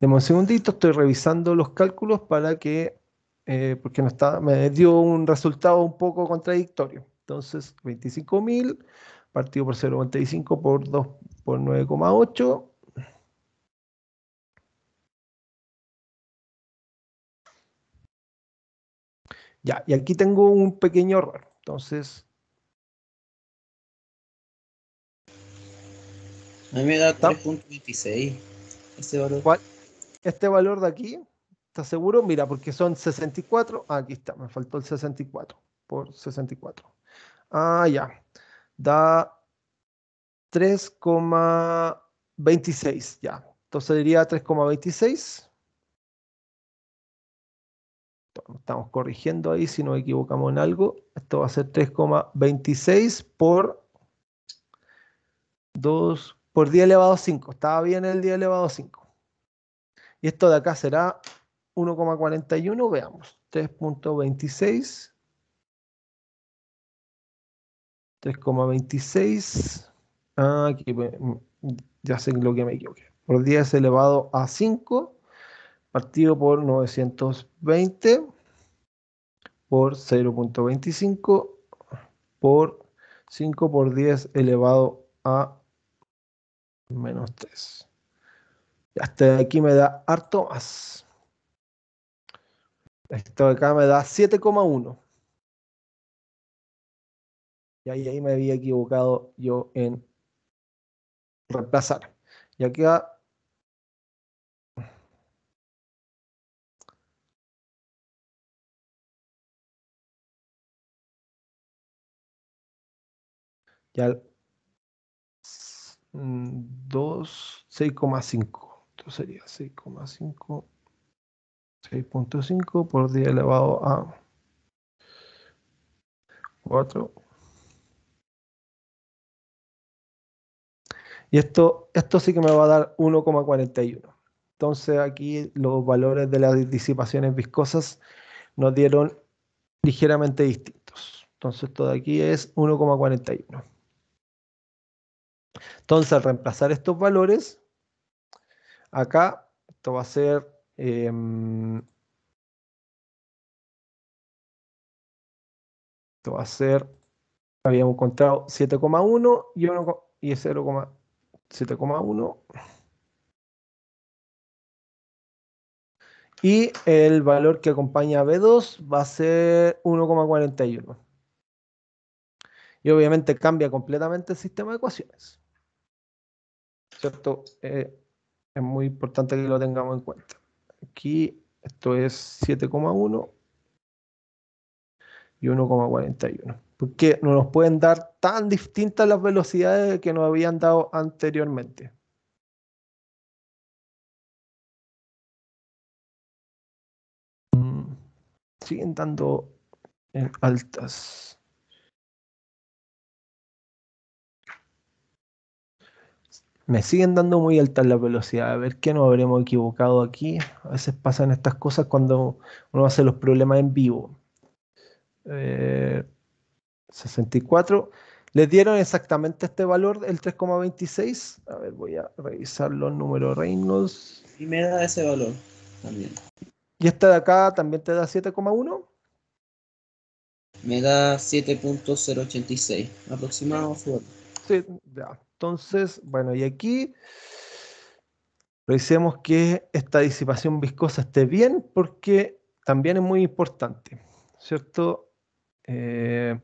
Demos un segundito, estoy revisando los cálculos para que, eh, porque no está, me dio un resultado un poco contradictorio. Entonces, 25.000 partido por 0,95 por 2 por 9,8. Ya, y aquí tengo un pequeño error. Entonces. A mí me da 3.26 ese valor este valor de aquí, ¿estás seguro? Mira, porque son 64. Ah, aquí está, me faltó el 64 por 64. Ah, ya. Da 3,26, ya. Entonces diría 3,26. Estamos corrigiendo ahí si nos equivocamos en algo. Esto va a ser 3,26 por 2 por 10 elevado a 5. Estaba bien el 10 elevado a 5. Y esto de acá será 1,41, veamos, 3.26. 3,26. Ah, aquí mm, ya sé lo que me equivoqué. Por 10 elevado a 5, partido por 920, por 0.25, por 5 por 10 elevado a menos 3. Hasta aquí me da harto más. Esto de acá me da 7,1. Y ahí, ahí me había equivocado yo en reemplazar. Y aquí va ya 2, mm, 6,5. Esto sería 6,5. 6.5 por 10 elevado a 4. Y esto, esto sí que me va a dar 1,41. Entonces aquí los valores de las disipaciones viscosas nos dieron ligeramente distintos. Entonces esto de aquí es 1,41. Entonces al reemplazar estos valores Acá esto va a ser... Em, esto va a ser... Habíamos encontrado 7,1 y, y 0,7,1. Y el valor que acompaña a B2 va a ser 1,41. Y obviamente cambia completamente el sistema de ecuaciones. ¿Cierto? Eh, es muy importante que lo tengamos en cuenta. Aquí esto es 7,1 y 1,41. Porque no nos pueden dar tan distintas las velocidades que nos habían dado anteriormente. Mm, siguen dando en altas. Me siguen dando muy alta la velocidad. A ver qué nos habremos equivocado aquí. A veces pasan estas cosas cuando uno hace los problemas en vivo. 64. Eh, Les dieron exactamente este valor, el 3,26. A ver, voy a revisar los números reinos. Y me da ese valor también. ¿Y esta de acá también te da 7,1? Me da 7.086, aproximado su este, Entonces, bueno, y aquí revisemos que esta disipación viscosa esté bien porque también es muy importante, ¿cierto? Eh,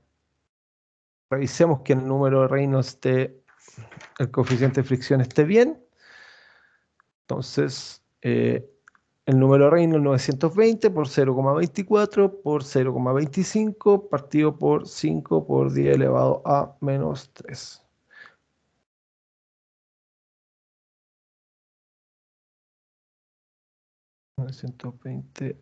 revisemos que el número de reinos esté, el coeficiente de fricción esté bien. Entonces, eh, el número de reinos 920 por 0,24 por 0,25 partido por 5 por 10 elevado a menos 3. 120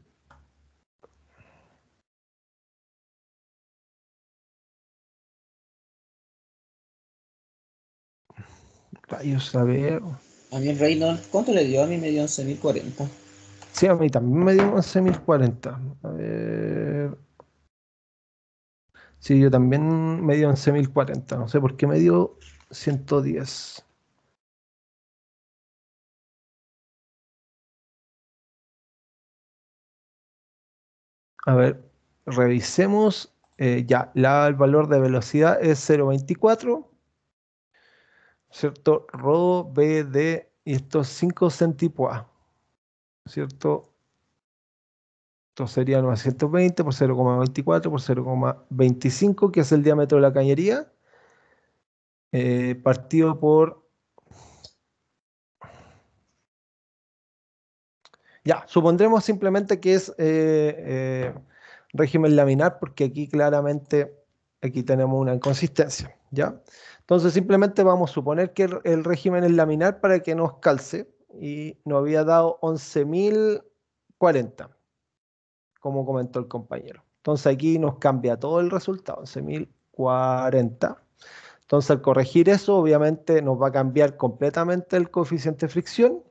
Rayos, a ver. A mí el Reynolds, ¿cuánto le dio? A mí me dio 11.040. Sí, a mí también me dio 11.040. A ver. Sí, yo también me dio 11.040. No sé por qué me dio 110. A ver, revisemos. Eh, ya, la, el valor de velocidad es 0.24. ¿Cierto? Rodo BD y estos 5 centipoas. ¿Cierto? Esto sería 920 por 0,24 por 0,25, que es el diámetro de la cañería, eh, partido por Ya, supondremos simplemente que es eh, eh, régimen laminar, porque aquí claramente aquí tenemos una inconsistencia, ¿ya? Entonces simplemente vamos a suponer que el, el régimen es laminar para que nos calce y nos había dado 11.040, como comentó el compañero. Entonces aquí nos cambia todo el resultado, 11.040. Entonces al corregir eso, obviamente nos va a cambiar completamente el coeficiente de fricción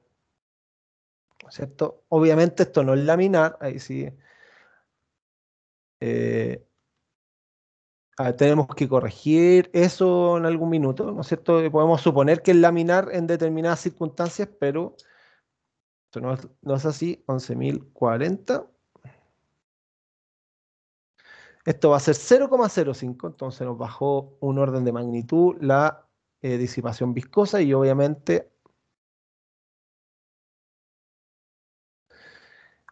Obviamente esto no es laminar, ahí sí. Eh, tenemos que corregir eso en algún minuto, ¿no es cierto? podemos suponer que es laminar en determinadas circunstancias, pero esto no es, así, 11.040. Esto va a ser 0,05, entonces nos bajó un orden de magnitud la eh, disipación viscosa y obviamente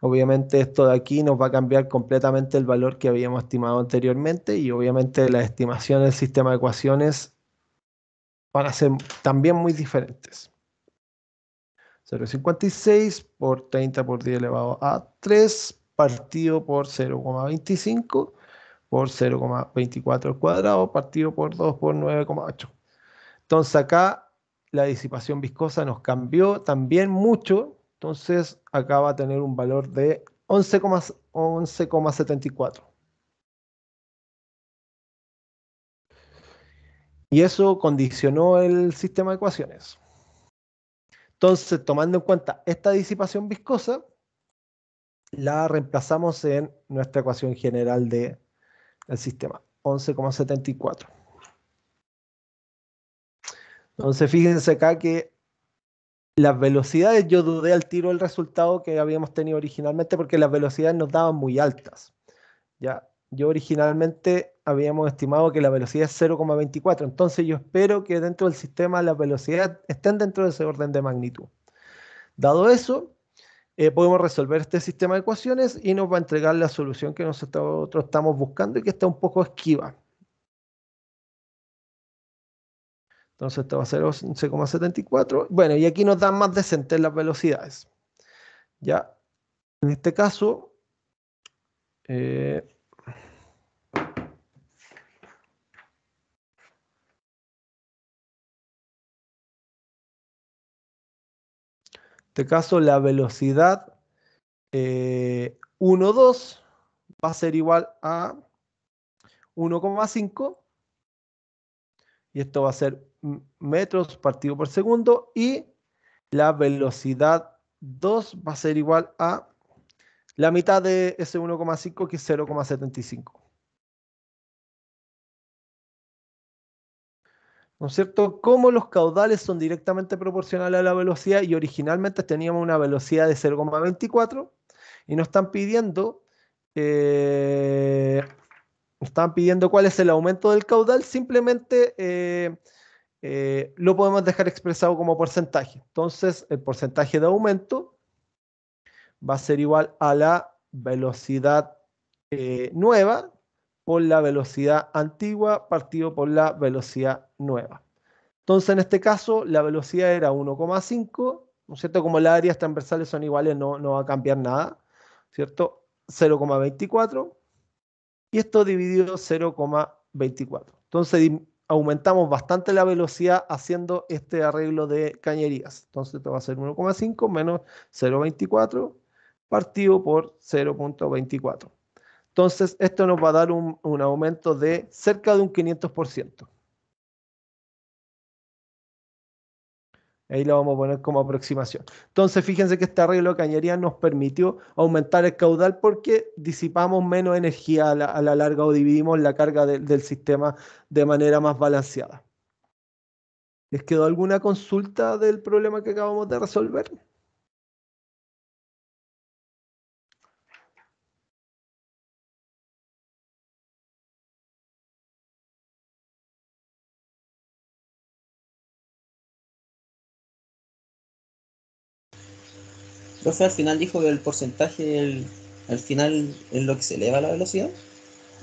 Obviamente esto de aquí nos va a cambiar completamente el valor que habíamos estimado anteriormente y obviamente la estimación del sistema de ecuaciones van a ser también muy diferentes. 0,56 por 30 por 10 elevado a 3 partido por 0,25 por 0,24 al cuadrado partido por 2 por 9,8. Entonces acá la disipación viscosa nos cambió también mucho entonces, acá va a tener un valor de 11,74. y eso condicionó el sistema de ecuaciones. Entonces, tomando en cuenta esta disipación viscosa, la reemplazamos en nuestra ecuación general de, del sistema, 11,74. Entonces, fíjense acá que las velocidades, yo dudé al tiro el resultado que habíamos tenido originalmente porque las velocidades nos daban muy altas. Ya, yo originalmente habíamos estimado que la velocidad es 0,24, entonces yo espero que dentro del sistema las velocidades estén dentro de ese orden de magnitud. Dado eso, eh, podemos resolver este sistema de ecuaciones y nos va a entregar la solución que nosotros estamos buscando y que está un poco esquiva. Entonces esto va a ser 11,74. Bueno, y aquí nos dan más decente las velocidades. Ya, en este caso, eh, En este caso la velocidad 1,2. Eh, va a ser igual a 1,5 y esto va a ser metros partido por segundo y la velocidad 2 va a ser igual a la mitad de ese 1,5 que es 0,75. ¿No es cierto? Como los caudales son directamente proporcionales a la velocidad y originalmente teníamos una velocidad de 0,24 y nos están pidiendo, eh, están pidiendo cuál es el aumento del caudal, simplemente eh, eh, lo podemos dejar expresado como porcentaje. Entonces, el porcentaje de aumento va a ser igual a la velocidad eh, nueva por la velocidad antigua partido por la velocidad nueva. Entonces, en este caso, la velocidad era 1,5, ¿no es cierto? Como las áreas transversales son iguales, no, no va a cambiar nada, ¿cierto? 0,24 y esto dividido 0,24. Entonces, aumentamos bastante la velocidad haciendo este arreglo de cañerías. Entonces esto va a ser 1,5 menos 0,24 partido por 0,24. Entonces esto nos va a dar un, un aumento de cerca de un 500%. Ahí lo vamos a poner como aproximación. Entonces, fíjense que este arreglo de cañería nos permitió aumentar el caudal porque disipamos menos energía a la, larga o dividimos la carga del sistema de manera más balanceada. ¿Les quedó alguna consulta del problema que acabamos de resolver? Entonces al final dijo que el porcentaje al final es lo que se eleva la velocidad.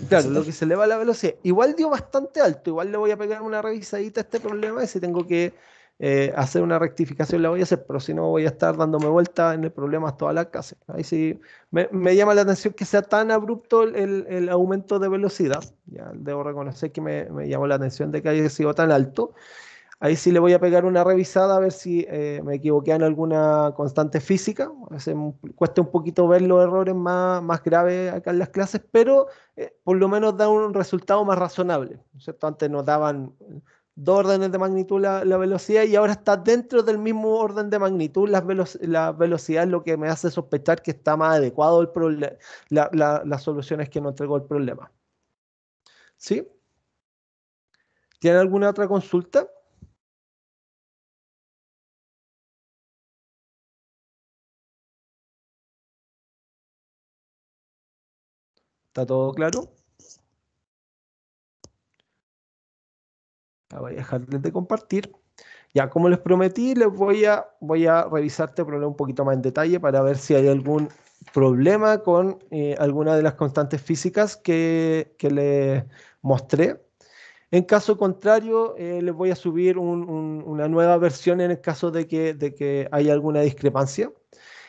Claro, lo que se eleva la velocidad. Igual dio bastante alto, igual le voy a pegar una revisadita a este problema y si tengo que eh, hacer una rectificación la voy a hacer, pero si no voy a estar dándome vuelta en el problema toda la casa Ahí sí, me, llama la atención que sea tan abrupto el, el, aumento de velocidad. Ya debo reconocer que me, me llamó la atención de que haya sido tan alto. Ahí sí le voy a pegar una revisada a ver si eh, me equivoqué en alguna constante física. veces cuesta un poquito ver los errores más, graves acá en las clases, pero eh, por lo menos da un resultado más razonable. Antes nos daban dos órdenes de magnitud la, velocidad y ahora está dentro del mismo orden de magnitud la, la velocidad, lo que me hace sospechar que está más adecuado el la, las soluciones que nos entregó el problema. ¿Sí? ¿Tienen alguna otra consulta? ¿Está todo claro? voy a dejarles de compartir. Ya, como les prometí, les voy a, voy a revisar este problema un poquito más en detalle para ver si hay algún problema con eh, alguna de las constantes físicas que, les mostré. En caso contrario, eh, les voy a subir una nueva versión en el caso de que, de que haya alguna discrepancia.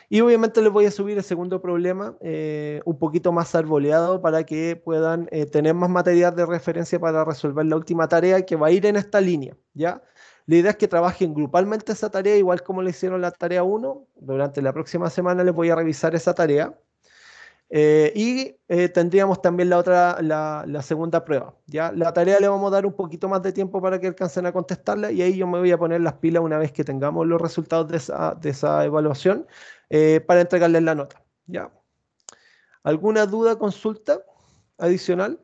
Y obviamente les voy a subir el segundo problema, eh, un poquito más arboleado, para que puedan eh, tener más material de referencia para resolver la última tarea que va a ir en esta línea, ¿ya? La idea es que trabajen grupalmente esa tarea, igual como le hicieron la tarea 1. Durante la próxima semana les voy a revisar esa tarea eh, y eh, tendríamos también la otra, la, segunda prueba. ¿ya? La tarea le vamos a dar un poquito más de tiempo para que alcancen a contestarla y ahí yo me voy a poner las pilas una vez que tengamos los resultados de esa, de esa evaluación eh, para entregarles la nota. ¿ya? ¿Alguna duda, consulta adicional?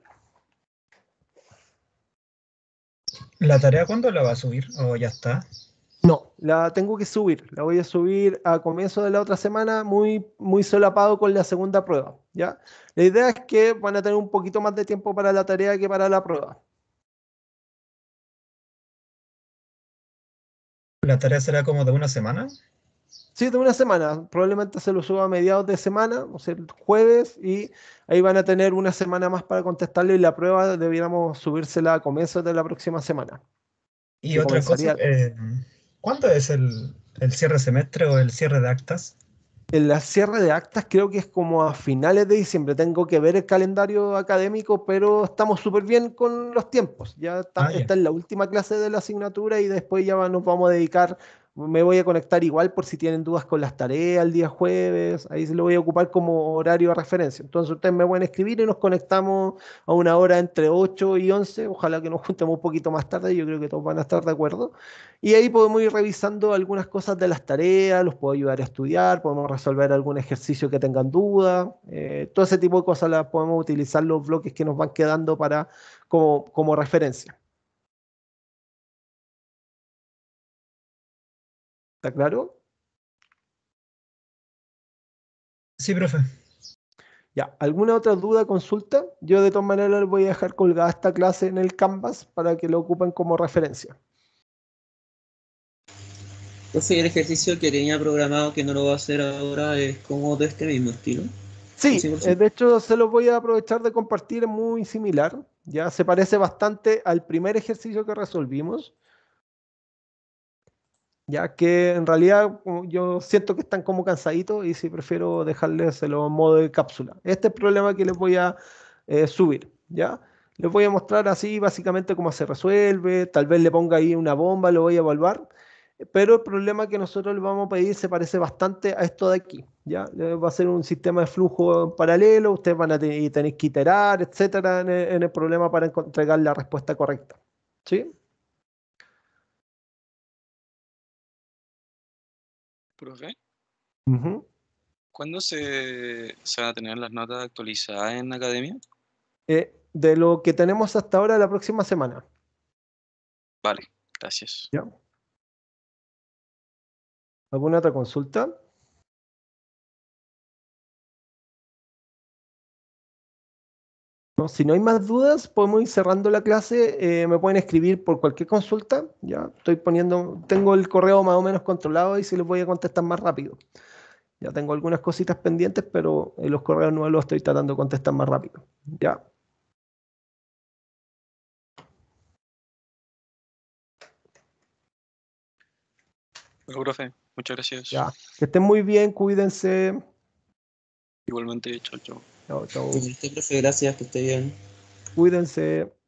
¿La tarea cuándo la va a subir o ya está? No, la tengo que subir. La voy a subir a comienzo de la otra semana, muy, muy solapado con la segunda prueba. ¿ya? La idea es que van a tener un poquito más de tiempo para la tarea que para la prueba. ¿La tarea será como de una semana? Sí, de una semana. Probablemente se lo suba a mediados de semana, o sea, el jueves, y ahí van a tener una semana más para contestarlo y la prueba debiéramos subírsela a comienzos de la próxima semana. Y, otra cosa, eh, ¿cuándo es el, cierre semestre o el cierre de actas? En La cierre de actas creo que es como a finales de diciembre. Tengo que ver el calendario académico, pero estamos súper bien con los tiempos. Ya está, ah, está en la última clase de la asignatura y después ya nos vamos a dedicar me voy a conectar igual por si tienen dudas con las tareas el día jueves, ahí se lo voy a ocupar como horario de referencia. Entonces ustedes me pueden escribir y nos conectamos a una hora entre 8 y 11, ojalá que nos juntemos un poquito más tarde, yo creo que todos van a estar de acuerdo. Y ahí podemos ir revisando algunas cosas de las tareas, los puedo ayudar a estudiar, podemos resolver algún ejercicio que tengan duda, eh, todo ese tipo de cosas las podemos utilizar los bloques que nos van quedando para, como, como referencia. ¿Está claro? Sí, profe. Ya, ¿alguna otra duda, consulta? Yo de todas maneras les voy a dejar colgada esta clase en el Canvas para que lo ocupen como referencia. Entonces el ejercicio que tenía programado que no lo va a hacer ahora es como de este mismo estilo. Sí, eh, de hecho se los voy a aprovechar de compartir, muy similar. Ya se parece bastante al primer ejercicio que resolvimos ya que en realidad yo siento que están como cansaditos y si prefiero dejarles en modo de cápsula. Este es el problema que les voy a eh, subir, ¿ya? Les voy a mostrar así básicamente cómo se resuelve, tal vez le ponga ahí una bomba, lo voy a evaluar, pero el problema que nosotros le vamos a pedir se parece bastante a esto de aquí, ¿ya? Va a ser un sistema de flujo paralelo, ustedes van a tener que iterar, etcétera, en el, en el problema para entregar la respuesta correcta, ¿sí? profe. ¿Cuándo se, van a tener las notas actualizadas en la academia? Eh, de lo que tenemos hasta ahora la próxima semana. Vale, gracias. ¿Alguna otra consulta? si no hay más dudas, podemos ir cerrando la clase. Eh, me pueden escribir por cualquier consulta. Ya estoy poniendo, tengo el correo más o menos controlado y se les voy a contestar más rápido. Ya tengo algunas cositas pendientes, pero en eh, los correos nuevos los estoy tratando de contestar más rápido. Ya. profe, muchas gracias. Ya. Que estén muy bien, cuídense. Igualmente, chao, chao gracias, que esté bien. Cuídense.